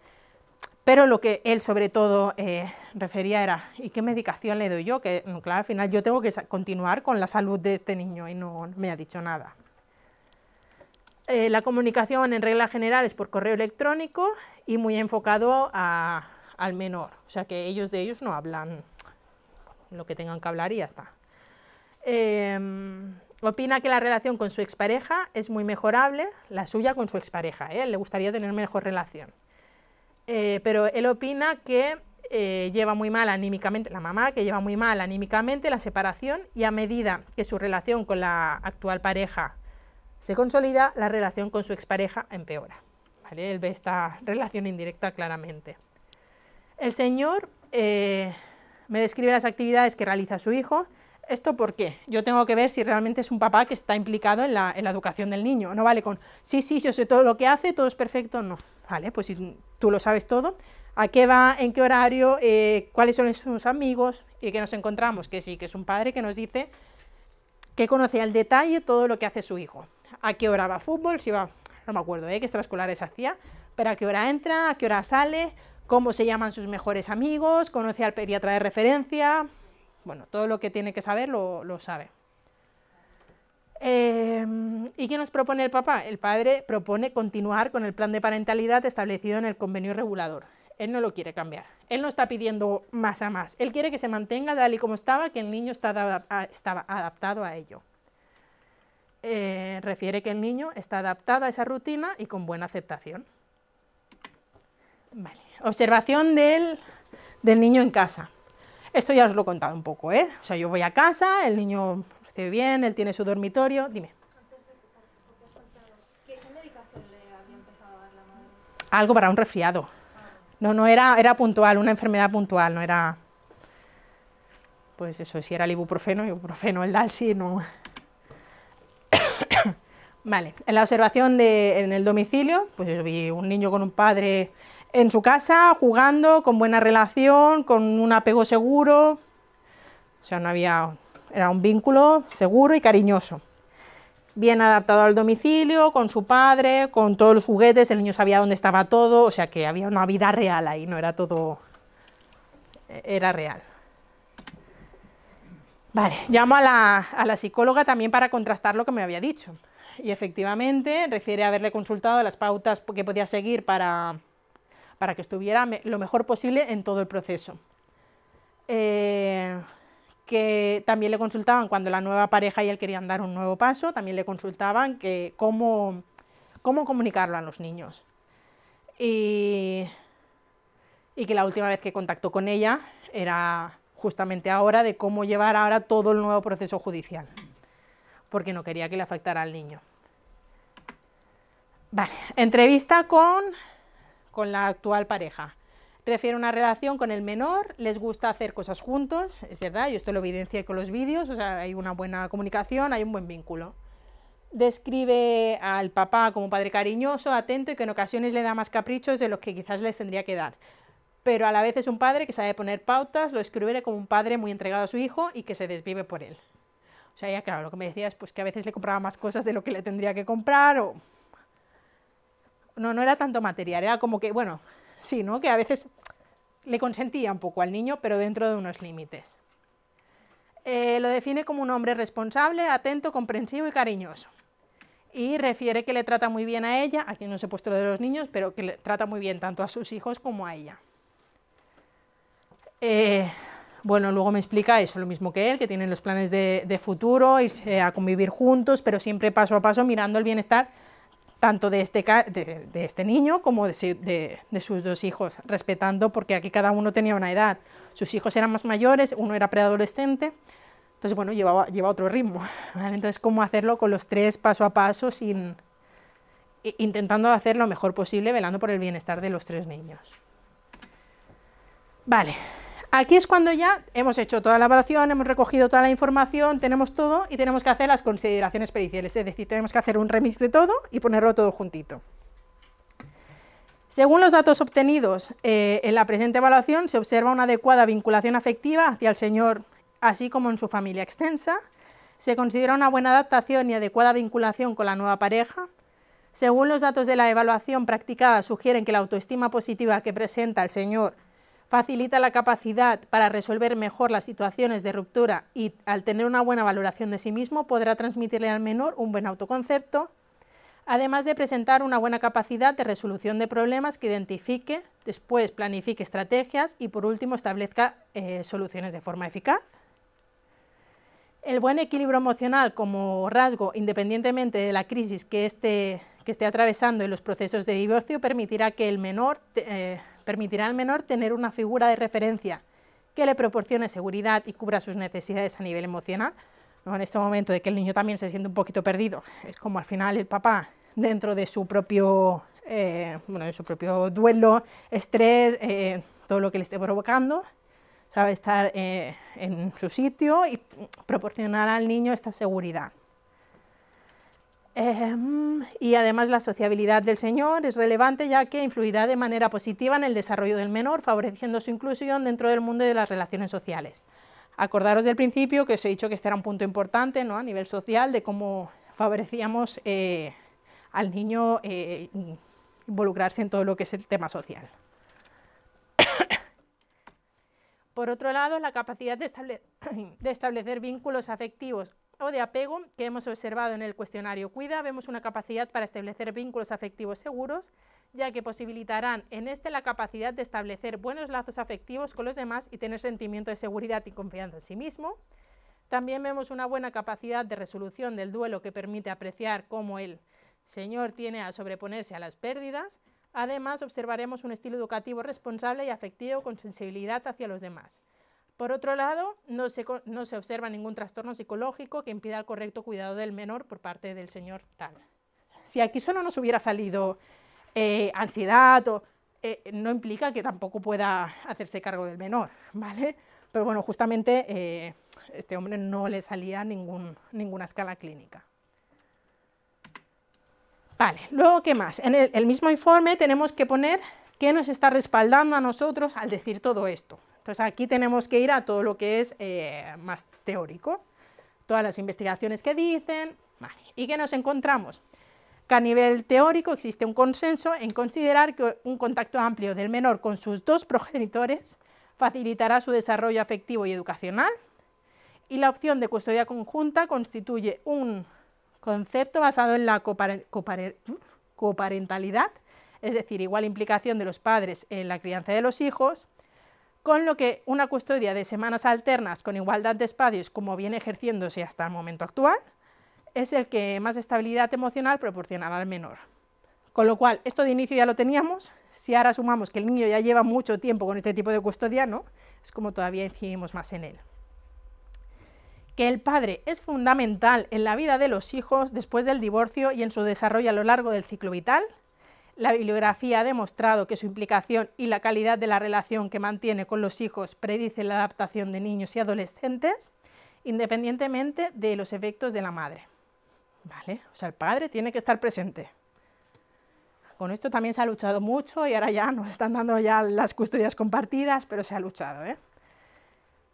Speaker 1: pero lo que él sobre todo eh, refería era, ¿y qué medicación le doy yo? Que mm, claro, al final yo tengo que continuar con la salud de este niño y no me ha dicho nada. Eh, la comunicación en regla general es por correo electrónico y muy enfocado al menor, o sea que ellos de ellos no hablan lo que tengan que hablar y ya está. Em, opina que la relación con su expareja es muy mejorable, la suya con su expareja, él ¿eh? le gustaría tener mejor relación. Eh, pero él opina que eh, lleva muy mal anímicamente, la mamá que lleva muy mal anímicamente la separación y a medida que su relación con la actual pareja se consolida, la relación con su expareja empeora. ¿vale? Él ve esta relación indirecta claramente. El señor eh, me describe las actividades que realiza su hijo. ¿Esto por qué? Yo tengo que ver si realmente es un papá que está implicado en la, educación del niño. No vale con, sí, sí, yo sé todo lo que hace, todo es perfecto. No, vale, pues tú lo sabes todo, a qué va, en qué horario, eh, cuáles son sus amigos y qué nos encontramos, que sí, que es un padre que nos dice que conoce al detalle todo lo que hace su hijo, a qué hora va a fútbol, si va, no me acuerdo, ¿eh? qué extraescolares hacía, pero a qué hora entra, a qué hora sale, cómo se llaman sus mejores amigos, conoce al pediatra de referencia, bueno, todo lo que tiene que saber lo, lo sabe. Em, ¿Y qué nos propone el papá? El padre propone continuar con el plan de parentalidad establecido en el convenio regulador. Él no lo quiere cambiar. Él no está pidiendo más a más. Él quiere que se mantenga tal y como estaba, que el niño está estaba adaptado a ello. Eh, refiere que el niño está adaptado a esa rutina y con buena aceptación. Observación del, niño en casa. Esto ya os lo he contado un poco, ¿eh? O sea, yo voy a casa, el niño bien, él tiene su dormitorio. Dime.
Speaker 2: ¿Qué le había empezado a dar
Speaker 1: la Algo para un resfriado. No, no, era, era puntual, una enfermedad puntual, no era... Pues eso, si era el ibuprofeno, ibuprofeno, el Dalsi, no... vale, en la observación de, en el domicilio, pues yo vi un niño con un padre en su casa, jugando, con buena relación, con un apego seguro, o sea, no había era un vínculo seguro y cariñoso. Bien adaptado al domicilio, con su padre, con todos los juguetes, el niño sabía dónde estaba todo, o sea que había una vida real ahí, no era todo... era real. Vale, llamo a la, psicóloga también para contrastar lo que me había dicho. Y efectivamente refiere a haberle consultado las pautas que podía seguir para, que estuviera lo mejor posible en todo el proceso. Eh, que también le consultaban cuando la nueva pareja y él querían dar un nuevo paso, también le consultaban que cómo, cómo comunicarlo a los niños. Y, que la última vez que contactó con ella era justamente ahora de cómo llevar ahora todo el nuevo proceso judicial, porque no quería que le afectara al niño. Vale, entrevista con la actual pareja. Prefiere una relación con el menor, les gusta hacer cosas juntos, es verdad, yo esto lo evidencié con los vídeos, o sea, hay una buena comunicación, hay un buen vínculo. Describe al papá como un padre cariñoso, atento y que en ocasiones le da más caprichos de los que quizás les tendría que dar. Pero a la vez es un padre que sabe poner pautas, lo escribe como un padre muy entregado a su hijo y que se desvive por él. O sea, ya claro, lo que me decías, pues que a veces le compraba más cosas de lo que le tendría que comprar o... No, no era tanto material, era como que, bueno, sí, ¿no? Que a veces le consentía un poco al niño, pero dentro de unos límites. Eh, lo define como un hombre responsable, atento, comprensivo y cariñoso. Y refiere que le trata muy bien a ella, a quien no se he puesto lo de los niños, pero que le trata muy bien tanto a sus hijos como a ella. Eh, bueno, luego me explica eso, lo mismo que él, que tienen los planes de, de futuro, irse a convivir juntos, pero siempre paso a paso mirando el bienestar tanto de este, de, este niño como de, sus dos hijos, respetando porque aquí cada uno tenía una edad. Sus hijos eran más mayores, uno era preadolescente, entonces bueno, llevaba, lleva otro ritmo. Entonces, ¿cómo hacerlo con los tres paso a paso sin intentando hacer lo mejor posible, velando por el bienestar de los tres niños? Vale, Aquí es cuando ya hemos hecho toda la evaluación, hemos recogido toda la información, tenemos todo y tenemos que hacer las consideraciones periciales, es decir, tenemos que hacer un remix de todo y ponerlo todo juntito. Según los datos obtenidos eh, en la presente evaluación, se observa una adecuada vinculación afectiva hacia el señor, así como en su familia extensa, se considera una buena adaptación y adecuada vinculación con la nueva pareja, según los datos de la evaluación practicada, sugieren que la autoestima positiva que presenta el señor facilita la capacidad para resolver mejor las situaciones de ruptura y al tener una buena valoración de sí mismo podrá transmitirle al menor un buen autoconcepto, además de presentar una buena capacidad de resolución de problemas que identifique, después planifique estrategias y por último establezca eh, soluciones de forma eficaz. El buen equilibrio emocional como rasgo, independientemente de la crisis que esté, que esté atravesando en los procesos de divorcio, permitirá que el menor eh, permitirá al menor tener una figura de referencia que le proporcione seguridad y cubra sus necesidades a nivel emocional. En este momento de que el niño también se siente un poquito perdido, es como al final el papá dentro de su propio, eh, bueno, de su propio duelo, estrés, eh, todo lo que le esté provocando, sabe estar eh, en su sitio y proporcionar al niño esta seguridad y además la sociabilidad del señor es relevante ya que influirá de manera positiva en el desarrollo del menor, favoreciendo su inclusión dentro del mundo de las relaciones sociales. Acordaros del principio que os he dicho que este era un punto importante a nivel social de cómo favorecíamos eh, al niño eh, involucrarse en todo lo que es el tema social. Por otro lado, la capacidad de establecer vínculos afectivos o de apego que hemos observado en el cuestionario Cuida, vemos una capacidad para establecer vínculos afectivos seguros, ya que posibilitarán en este la capacidad de establecer buenos lazos afectivos con los demás y tener sentimiento de seguridad y confianza en sí mismo. También vemos una buena capacidad de resolución del duelo que permite apreciar cómo el señor tiene a sobreponerse a las pérdidas. Además, observaremos un estilo educativo responsable y afectivo con sensibilidad hacia los demás. Por otro lado, no se, observa ningún trastorno psicológico que impida el correcto cuidado del menor por parte del señor tal. Si aquí solo nos hubiera salido eh, ansiedad, o, eh, no implica que tampoco pueda hacerse cargo del menor, ¿vale? Pero bueno, justamente a eh, este hombre no le salía ninguna escala clínica. Vale, luego, ¿qué más? En el, el mismo informe tenemos que poner qué nos está respaldando a nosotros al decir todo esto. Entonces aquí tenemos que ir a todo lo que es eh, más teórico, todas las investigaciones que dicen, ¿y que nos encontramos? Que a nivel teórico existe un consenso en considerar que un contacto amplio del menor con sus dos progenitores facilitará su desarrollo afectivo y educacional, y la opción de custodia conjunta constituye un concepto basado en la uh, coparentalidad, es decir, igual implicación de los padres en la crianza de los hijos, con lo que una custodia de semanas alternas con igualdad de espacios, como viene ejerciéndose hasta el momento actual, es el que más estabilidad emocional proporcionará al menor. Con lo cual, esto de inicio ya lo teníamos, si ahora sumamos que el niño ya lleva mucho tiempo con este tipo de custodia, ¿no? es como todavía incidimos más en él. Que el padre es fundamental en la vida de los hijos después del divorcio y en su desarrollo a lo largo del ciclo vital, la bibliografía ha demostrado que su implicación y la calidad de la relación que mantiene con los hijos predice la adaptación de niños y adolescentes, independientemente de los efectos de la madre. ¿Vale? O sea, el padre tiene que estar presente. Con esto también se ha luchado mucho y ahora ya nos están dando ya las custodias compartidas, pero se ha luchado. ¿eh?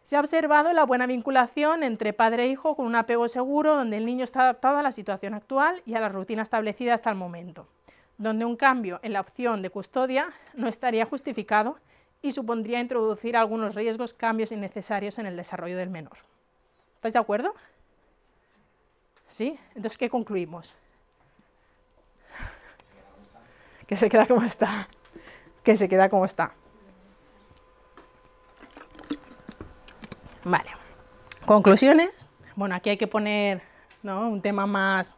Speaker 1: Se ha observado la buena vinculación entre padre e hijo con un apego seguro donde el niño está adaptado a la situación actual y a la rutina establecida hasta el momento donde un cambio en la opción de custodia no estaría justificado y supondría introducir algunos riesgos, cambios innecesarios en el desarrollo del menor. ¿Estáis de acuerdo? ¿Sí? Entonces, ¿qué concluimos? Que se queda como está. Que se queda como está. Vale. Conclusiones. Bueno, aquí hay que poner un tema más...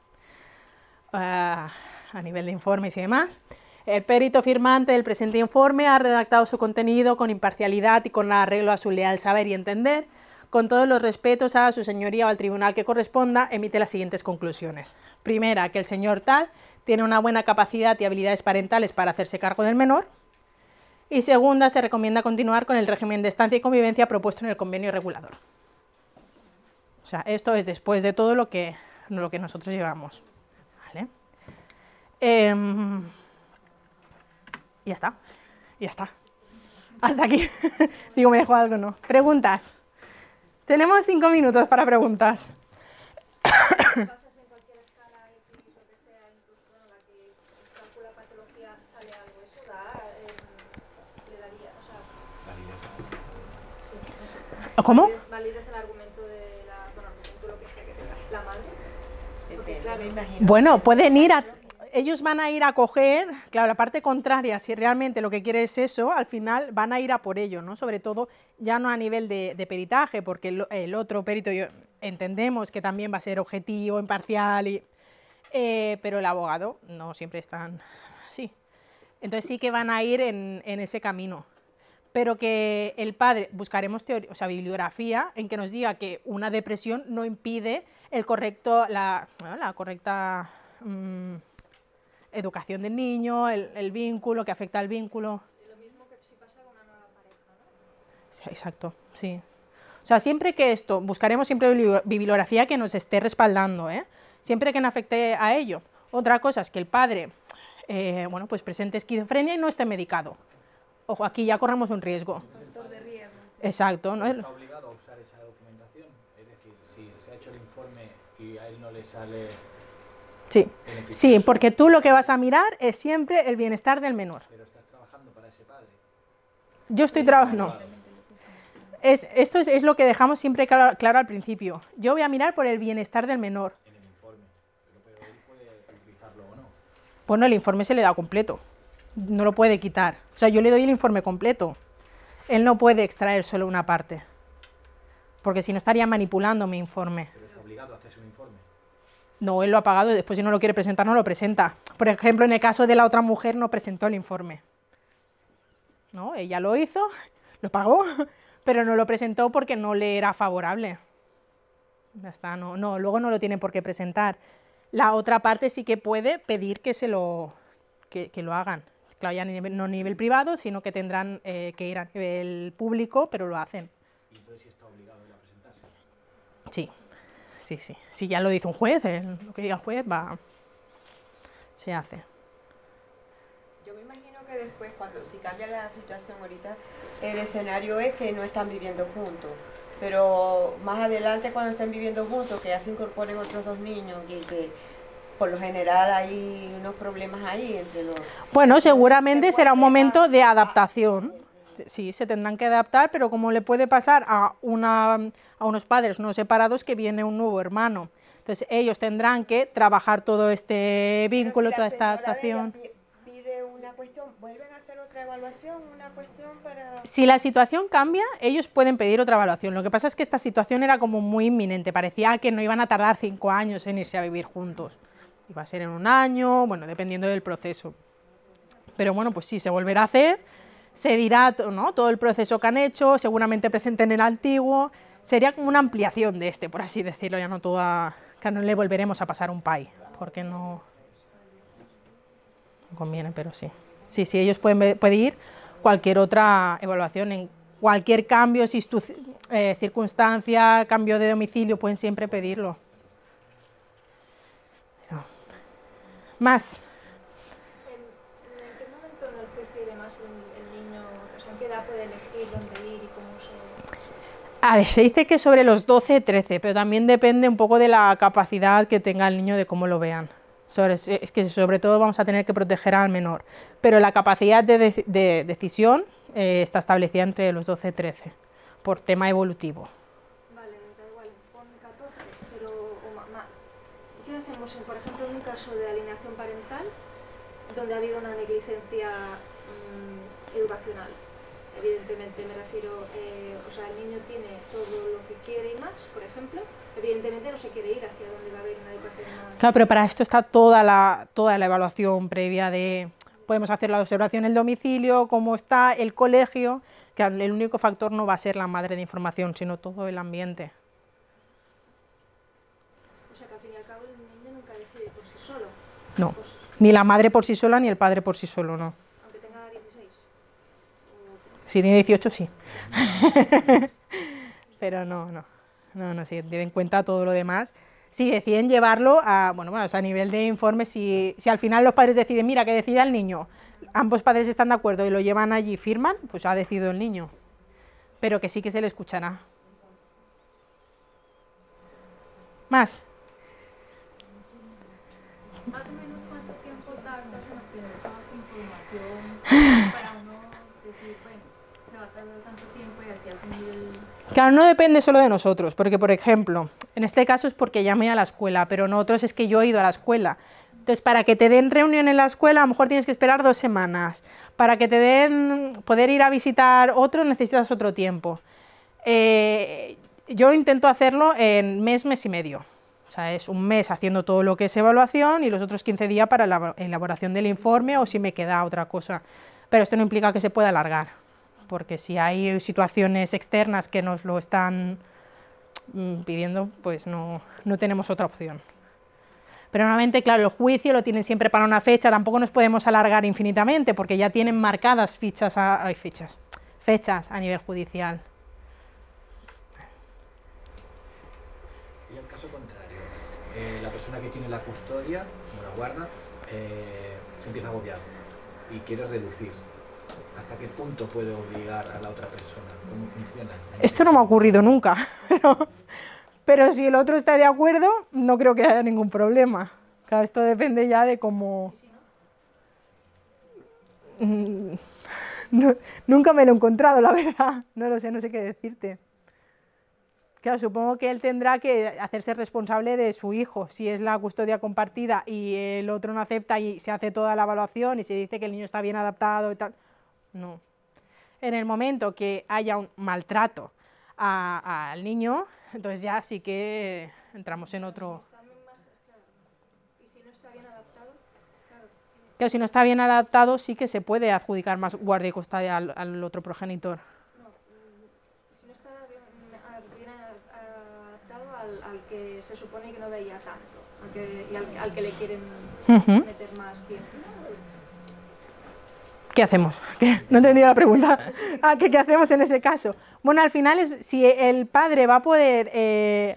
Speaker 1: Ah, a nivel de informes y demás. El perito firmante del presente informe ha redactado su contenido con imparcialidad y con arreglo a su leal saber y entender. Con todos los respetos a su señoría o al tribunal que corresponda, emite las siguientes conclusiones. Primera, que el señor tal tiene una buena capacidad y habilidades parentales para hacerse cargo del menor. Y segunda, se recomienda continuar con el régimen de estancia y convivencia propuesto en el convenio regulador. O sea, esto es después de todo lo que, lo que nosotros llevamos. Eh. Ya está. Ya está. Hasta aquí. Digo, me dejo algo, ¿no? Preguntas. Tenemos cinco minutos para preguntas. ¿Qué pasa en cualquier escala X o que o sea, incluso la que calcula patología sale algo, eso da eh le o ¿Cómo?
Speaker 2: ¿Validas el argumento de la, por lo que sea que tengas la mala?
Speaker 1: Bueno, pueden ir a ellos van a ir a coger, claro, la parte contraria, si realmente lo que quiere es eso, al final van a ir a por ello, ¿no? Sobre todo ya no a nivel de, peritaje, porque el, otro perito entendemos que también va a ser objetivo, imparcial, y, eh, pero el abogado no siempre es tan así. Entonces sí que van a ir en, ese camino. Pero que el padre, buscaremos o sea, bibliografía en que nos diga que una depresión no impide el correcto, la, la correcta... Mm, educación del niño, el, el vínculo, que afecta al vínculo. Lo mismo que si pasa con una nueva pareja, exacto, sí. O sea, siempre que esto, buscaremos siempre bibliografía que nos esté respaldando, ¿eh? siempre que no afecte a ello. Otra cosa es que el padre eh, bueno, pues presente esquizofrenia y no esté medicado. Ojo, aquí ya corremos un riesgo. de riesgo. Exacto. ¿no? Está
Speaker 2: obligado a usar esa documentación. Es decir, si se ha hecho el informe y a él no le sale
Speaker 1: Sí, porque tú lo que vas a mirar es siempre el bienestar del menor. Pero estás trabajando para ese padre. Yo estoy trabajando. esto es, lo que dejamos siempre claro, al principio. Yo voy a mirar por el bienestar del menor. En el informe, pero él puede utilizarlo o no. Bueno, el informe se le da completo. No lo puede quitar. O sea, yo le doy el informe completo. Él no puede extraer solo una parte. Porque si no estaría manipulando mi informe. obligado informe no, él lo ha pagado y después si no lo quiere presentar, no lo presenta. Por ejemplo, en el caso de la otra mujer no presentó el informe. ¿No? Ella lo hizo, lo pagó, pero no lo presentó porque no le era favorable. Ya está, no, no, luego no lo tiene por qué presentar. La otra parte sí que puede pedir que se lo, que, lo hagan. Claro, ya no a nivel privado, sino que tendrán eh, que ir a nivel público, pero lo hacen.
Speaker 2: ¿Y entonces está obligado a presentarse?
Speaker 1: Sí sí, sí. Si ya lo dice un juez, lo que diga el juez va. se hace.
Speaker 3: Yo me imagino que después, cuando si cambia la situación ahorita, el escenario es que no están viviendo juntos. Pero más adelante, cuando estén viviendo juntos, que ya se incorporen otros dos niños y que por lo general hay unos problemas ahí entre los...
Speaker 1: Bueno, seguramente será un momento de adaptación sí, se tendrán que adaptar, pero como le puede pasar a, unos padres no separados que viene un nuevo hermano. Entonces ellos tendrán que trabajar todo este vínculo, toda esta adaptación.
Speaker 3: ¿vuelven a hacer otra evaluación?
Speaker 1: Si la situación cambia, ellos pueden pedir otra evaluación. Lo que pasa es que esta situación era como muy inminente, parecía que no iban a tardar cinco años en irse a vivir juntos. Iba a ser en un año, bueno, dependiendo del proceso. Pero bueno, pues sí, se volverá a hacer se dirá ¿no? todo el proceso que han hecho, seguramente presente en el antiguo, sería como una ampliación de este, por así decirlo, ya no toda, que le volveremos a pasar un PAI, porque no, conviene, pero sí. Sí, sí, ellos pueden pedir cualquier otra evaluación, en cualquier cambio, si eh, circunstancia, cambio de domicilio, pueden siempre pedirlo. Más. A ver, se dice que sobre los 12, 13, pero también depende un poco de la capacidad que tenga el niño de cómo lo vean. Eh, es que sobre todo vamos a tener que proteger al menor, pero la capacidad de, decisión eh, está establecida entre los 12 13, por tema evolutivo.
Speaker 2: Vale, da igual, pon 14, pero o ¿qué hacemos, en, por ejemplo, en un caso de alineación parental donde ha habido una negligencia mm, educacional? Evidentemente me refiero... a... Eh, lo que quiere y más, por ejemplo, evidentemente no se quiere ir hacia donde va a haber una educación
Speaker 1: Claro, pero para esto está toda la, evaluación previa de... Podemos hacer la observación en el domicilio, cómo está el colegio, que el único factor no va a ser la madre de información, sino todo el ambiente.
Speaker 2: O sea que al fin y al cabo el niño nunca decide por sí solo.
Speaker 1: No, pues, ni la madre por sí sola ni el padre por sí solo, no. Aunque tenga 16. Si tiene 18, sí pero no, no, no, no, si tienen en cuenta todo lo demás. Si deciden llevarlo a, bueno, bueno a nivel de informe, si, al final los padres deciden, mira, que decida el niño, ambos padres están de acuerdo y lo llevan allí y firman, pues ha decidido el niño, pero que sí que se le escuchará. ¿Más? ¿Más o menos
Speaker 2: cuánto tiempo tarda en obtener toda esa información?
Speaker 1: Claro, no depende solo de nosotros, porque por ejemplo, en este caso es porque llamé a la escuela, pero en otros es que yo he ido a la escuela. Entonces, para que te den reunión en la escuela, a lo mejor tienes que esperar dos semanas. Para que te den poder ir a visitar otro, necesitas otro tiempo. Eh, yo intento hacerlo en mes, mes y medio. O sea, es un mes haciendo todo lo que es evaluación y los otros 15 días para la elaboración del informe o si me queda otra cosa. Pero esto no implica que se pueda alargar porque si hay situaciones externas que nos lo están mm, pidiendo, pues no, tenemos otra opción. Pero normalmente, claro, el juicio lo tienen siempre para una fecha, tampoco nos podemos alargar infinitamente porque ya tienen marcadas fichas a, fichas, fechas a nivel judicial.
Speaker 2: Y el caso contrario, eh, la persona que tiene la custodia, como la guarda, eh, se empieza a agobiar y quiere reducir ¿Hasta qué punto puedo obligar a la otra persona? ¿Cómo funciona?
Speaker 1: Esto no me ha ocurrido nunca, pero, si el otro está de acuerdo, no creo que haya ningún problema. Claro, esto depende ya de cómo... Mm, nunca me lo he encontrado, la verdad. No lo sé, no sé qué decirte. Claro, supongo que él tendrá que hacerse responsable de su hijo. Si es la custodia compartida y el otro no acepta y se hace toda la evaluación y se dice que el niño está bien adaptado y tal, no. En el momento que haya un maltrato al niño, entonces ya sí que entramos en otro... Claro, si no está bien adaptado, sí que se puede adjudicar más guardia y custodia al, otro progenitor. No, mm,
Speaker 2: si no está bien, adaptado al, al, que se supone que no veía tanto, al que, y al, que le quieren meter más tiempo.
Speaker 1: ¿qué hacemos? No he entendido la pregunta. Ah, ¿qué, hacemos en ese caso? Bueno, al final, es, si el padre va a poder eh,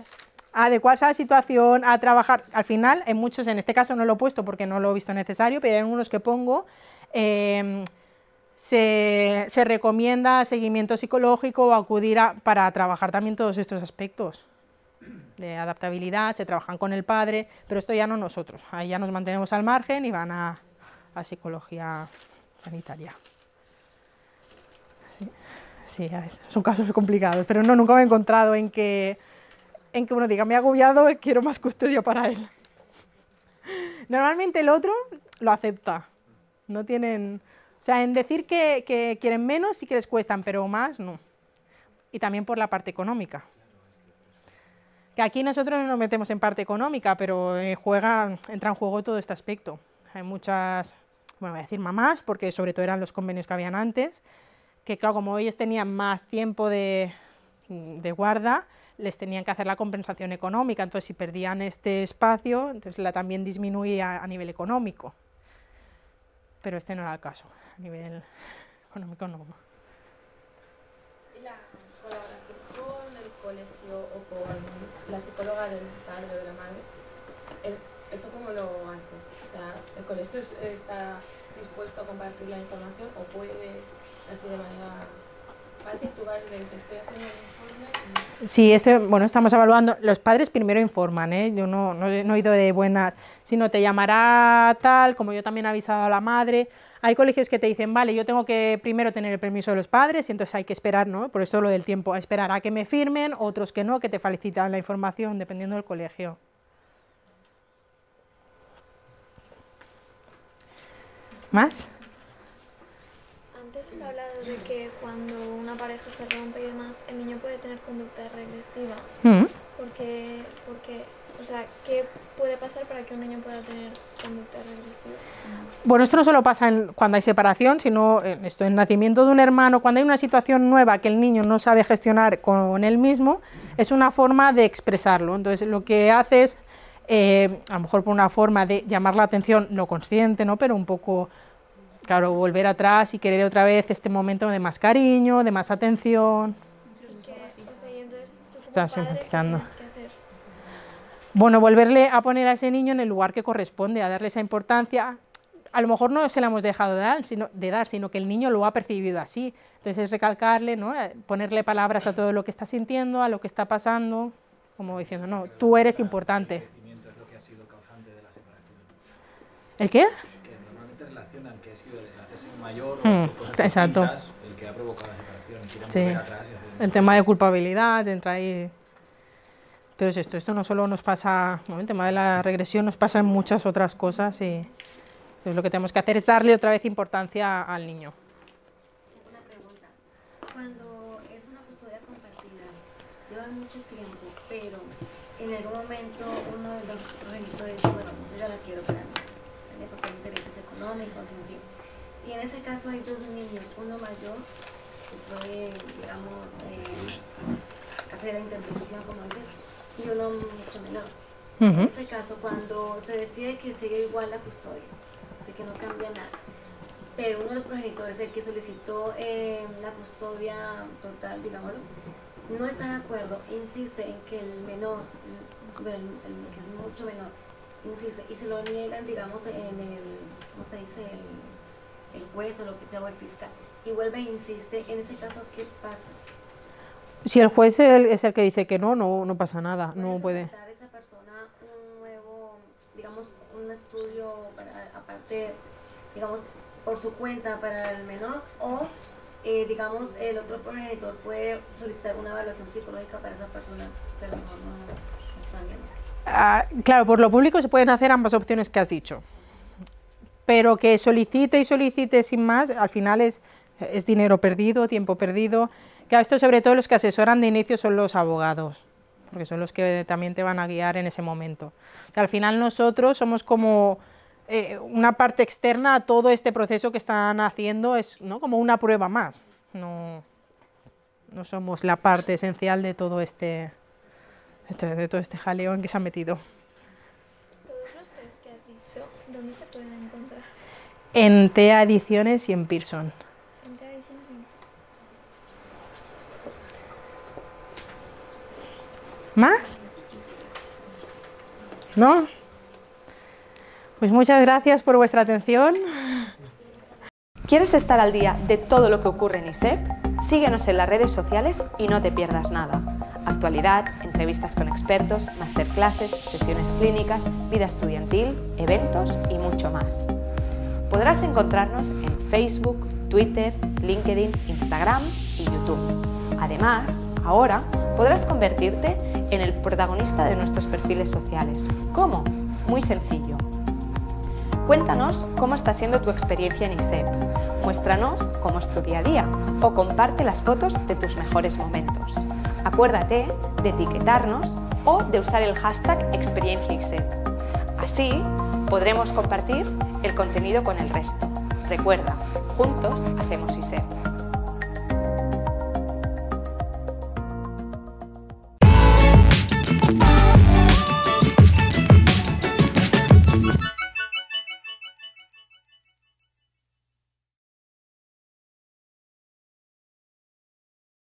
Speaker 1: adecuarse a la situación, a trabajar, al final, en muchos, en este caso no lo he puesto porque no lo he visto necesario, pero en algunos que pongo, em, se, recomienda seguimiento psicológico o acudir para trabajar también todos estos aspectos de adaptabilidad, se trabajan con el padre, pero esto ya no nosotros, ahí ya nos mantenemos al margen y van a, a psicología en Italia. Sí, son casos complicados, pero no, nunca me he encontrado en que, en que uno diga, me ha agobiado, quiero más custodia para él. Normalmente el otro lo acepta. No tienen... O sea, en decir que, quieren menos sí que les cuestan, pero más no. Y también por la parte económica que aquí nosotros no nos metemos en parte económica, pero eh, juega, entra en juego todo este aspecto. Hay muchas bueno, voy a decir mamás, porque sobre todo eran los convenios que habían antes, que claro, como ellos tenían más tiempo mm, de, guarda, les tenían que hacer la compensación económica, entonces si perdían este espacio, entonces la también disminuía a nivel económico. Pero este no era el caso, a nivel económico no.
Speaker 2: La colaboración con el colegio o con la psicóloga del padre o de la madre, ¿esto cómo lo haces? el colegio está dispuesto a compartir la información o puede, así de manera este
Speaker 1: Sí, este, bueno, estamos evaluando. Los padres primero informan, ¿eh? yo no, no, he ido de buenas, Si no, te llamará tal, como yo también he avisado a la madre. Hay colegios que te dicen, vale, yo tengo que primero tener el permiso de los padres y entonces hay que esperar, ¿no? Por eso lo del tiempo, a esperar a que me firmen, otros que no, que te felicitan la información, dependiendo del colegio. ¿Más? Antes has hablado de que cuando
Speaker 2: una pareja se rompe y demás, el niño puede tener conducta regresiva. Porque, mm. porque, o sea, ¿qué puede pasar para que un niño pueda tener conducta regresiva?
Speaker 1: Bueno, esto no solo pasa cuando hay separación, sino en, esto en nacimiento de un hermano, cuando hay una situación nueva que el niño no sabe gestionar con él mismo, es una forma de expresarlo. Entonces, lo que hace es eh, a lo mejor por una forma de llamar la atención no consciente, ¿no? pero un poco, claro, volver atrás y querer otra vez este momento de más cariño, de más atención. Estás empezando. Bueno, volverle a poner a ese niño en el lugar que corresponde, a darle esa importancia. A lo mejor no se la hemos dejado de dar, sino, de dar, sino que el niño lo ha percibido así. Entonces es recalcarle, ¿no? Eh, ponerle palabras a todo lo que está sintiendo, a lo que está pasando, como diciendo, no, tú eres importante. ¿El qué? Que
Speaker 2: normalmente relacionan que ha sido el asesino mayor mm, o hmm, exacto. el que ha provocado la separación. Sí. Atrás y el tema
Speaker 1: de culpabilidad entra ahí. Pero es esto, esto no solo nos pasa, bueno, el tema de la regresión nos pasa en muchas otras cosas y entonces lo que tenemos que hacer es darle otra vez importancia al niño. Tengo
Speaker 3: Una pregunta. Cuando es una custodia compartida, lleva mucho tiempo, pero en algún momento Y en ese caso hay dos niños, uno mayor que puede, digamos, eh, hacer la interpretación como dices, y uno mucho menor. En ese caso, cuando se decide que sigue igual la custodia, así que no cambia nada, pero uno de los progenitores, el que solicitó eh, la custodia total, digámoslo, no está de acuerdo, insiste en que el menor, el que es mucho menor, insiste, y se lo niegan, digamos, en el ¿cómo se dice? El, juez o lo que sea, o el fiscal, y vuelve e insiste, en ese caso, ¿qué pasa?
Speaker 1: Si el juez es el que dice que no, no, no pasa nada, no puede. A
Speaker 3: esa persona un nuevo, digamos, un estudio aparte, digamos, por su cuenta para el menor o eh, digamos, el otro progenitor puede solicitar una evaluación psicológica para esa persona,
Speaker 1: ah, claro, por lo público se pueden hacer ambas opciones que has dicho pero que solicite y solicite sin más, al final es, es dinero perdido, tiempo perdido. a esto sobre todo los que asesoran de inicio son los abogados, porque son los que también te van a guiar en ese momento. Que al final nosotros somos como eh, una parte externa a todo este proceso que están haciendo, es ¿no? como una prueba más. No, no somos la parte esencial de todo este, de todo este que se ha metido. En TEA Ediciones y en Pearson. ¿Más? ¿No? Pues muchas gracias por vuestra atención. ¿Quieres estar al día de todo lo que ocurre en ISEP? Síguenos en las redes sociales y no te pierdas nada. Actualidad, entrevistas con expertos, masterclasses, sesiones clínicas, vida estudiantil, eventos y mucho más. Podrás encontrarnos en Facebook, Twitter, LinkedIn, Instagram y YouTube. Además, ahora podrás convertirte en el protagonista de nuestros perfiles sociales. ¿Cómo? Muy sencillo. Cuéntanos cómo está siendo tu experiencia en ISEP. Muéstranos cómo es tu día a día o comparte las fotos de tus mejores momentos. Acuérdate de etiquetarnos o de usar el hashtag experiencia e Así Podremos compartir el contenido con el resto. Recuerda, juntos hacemos sé.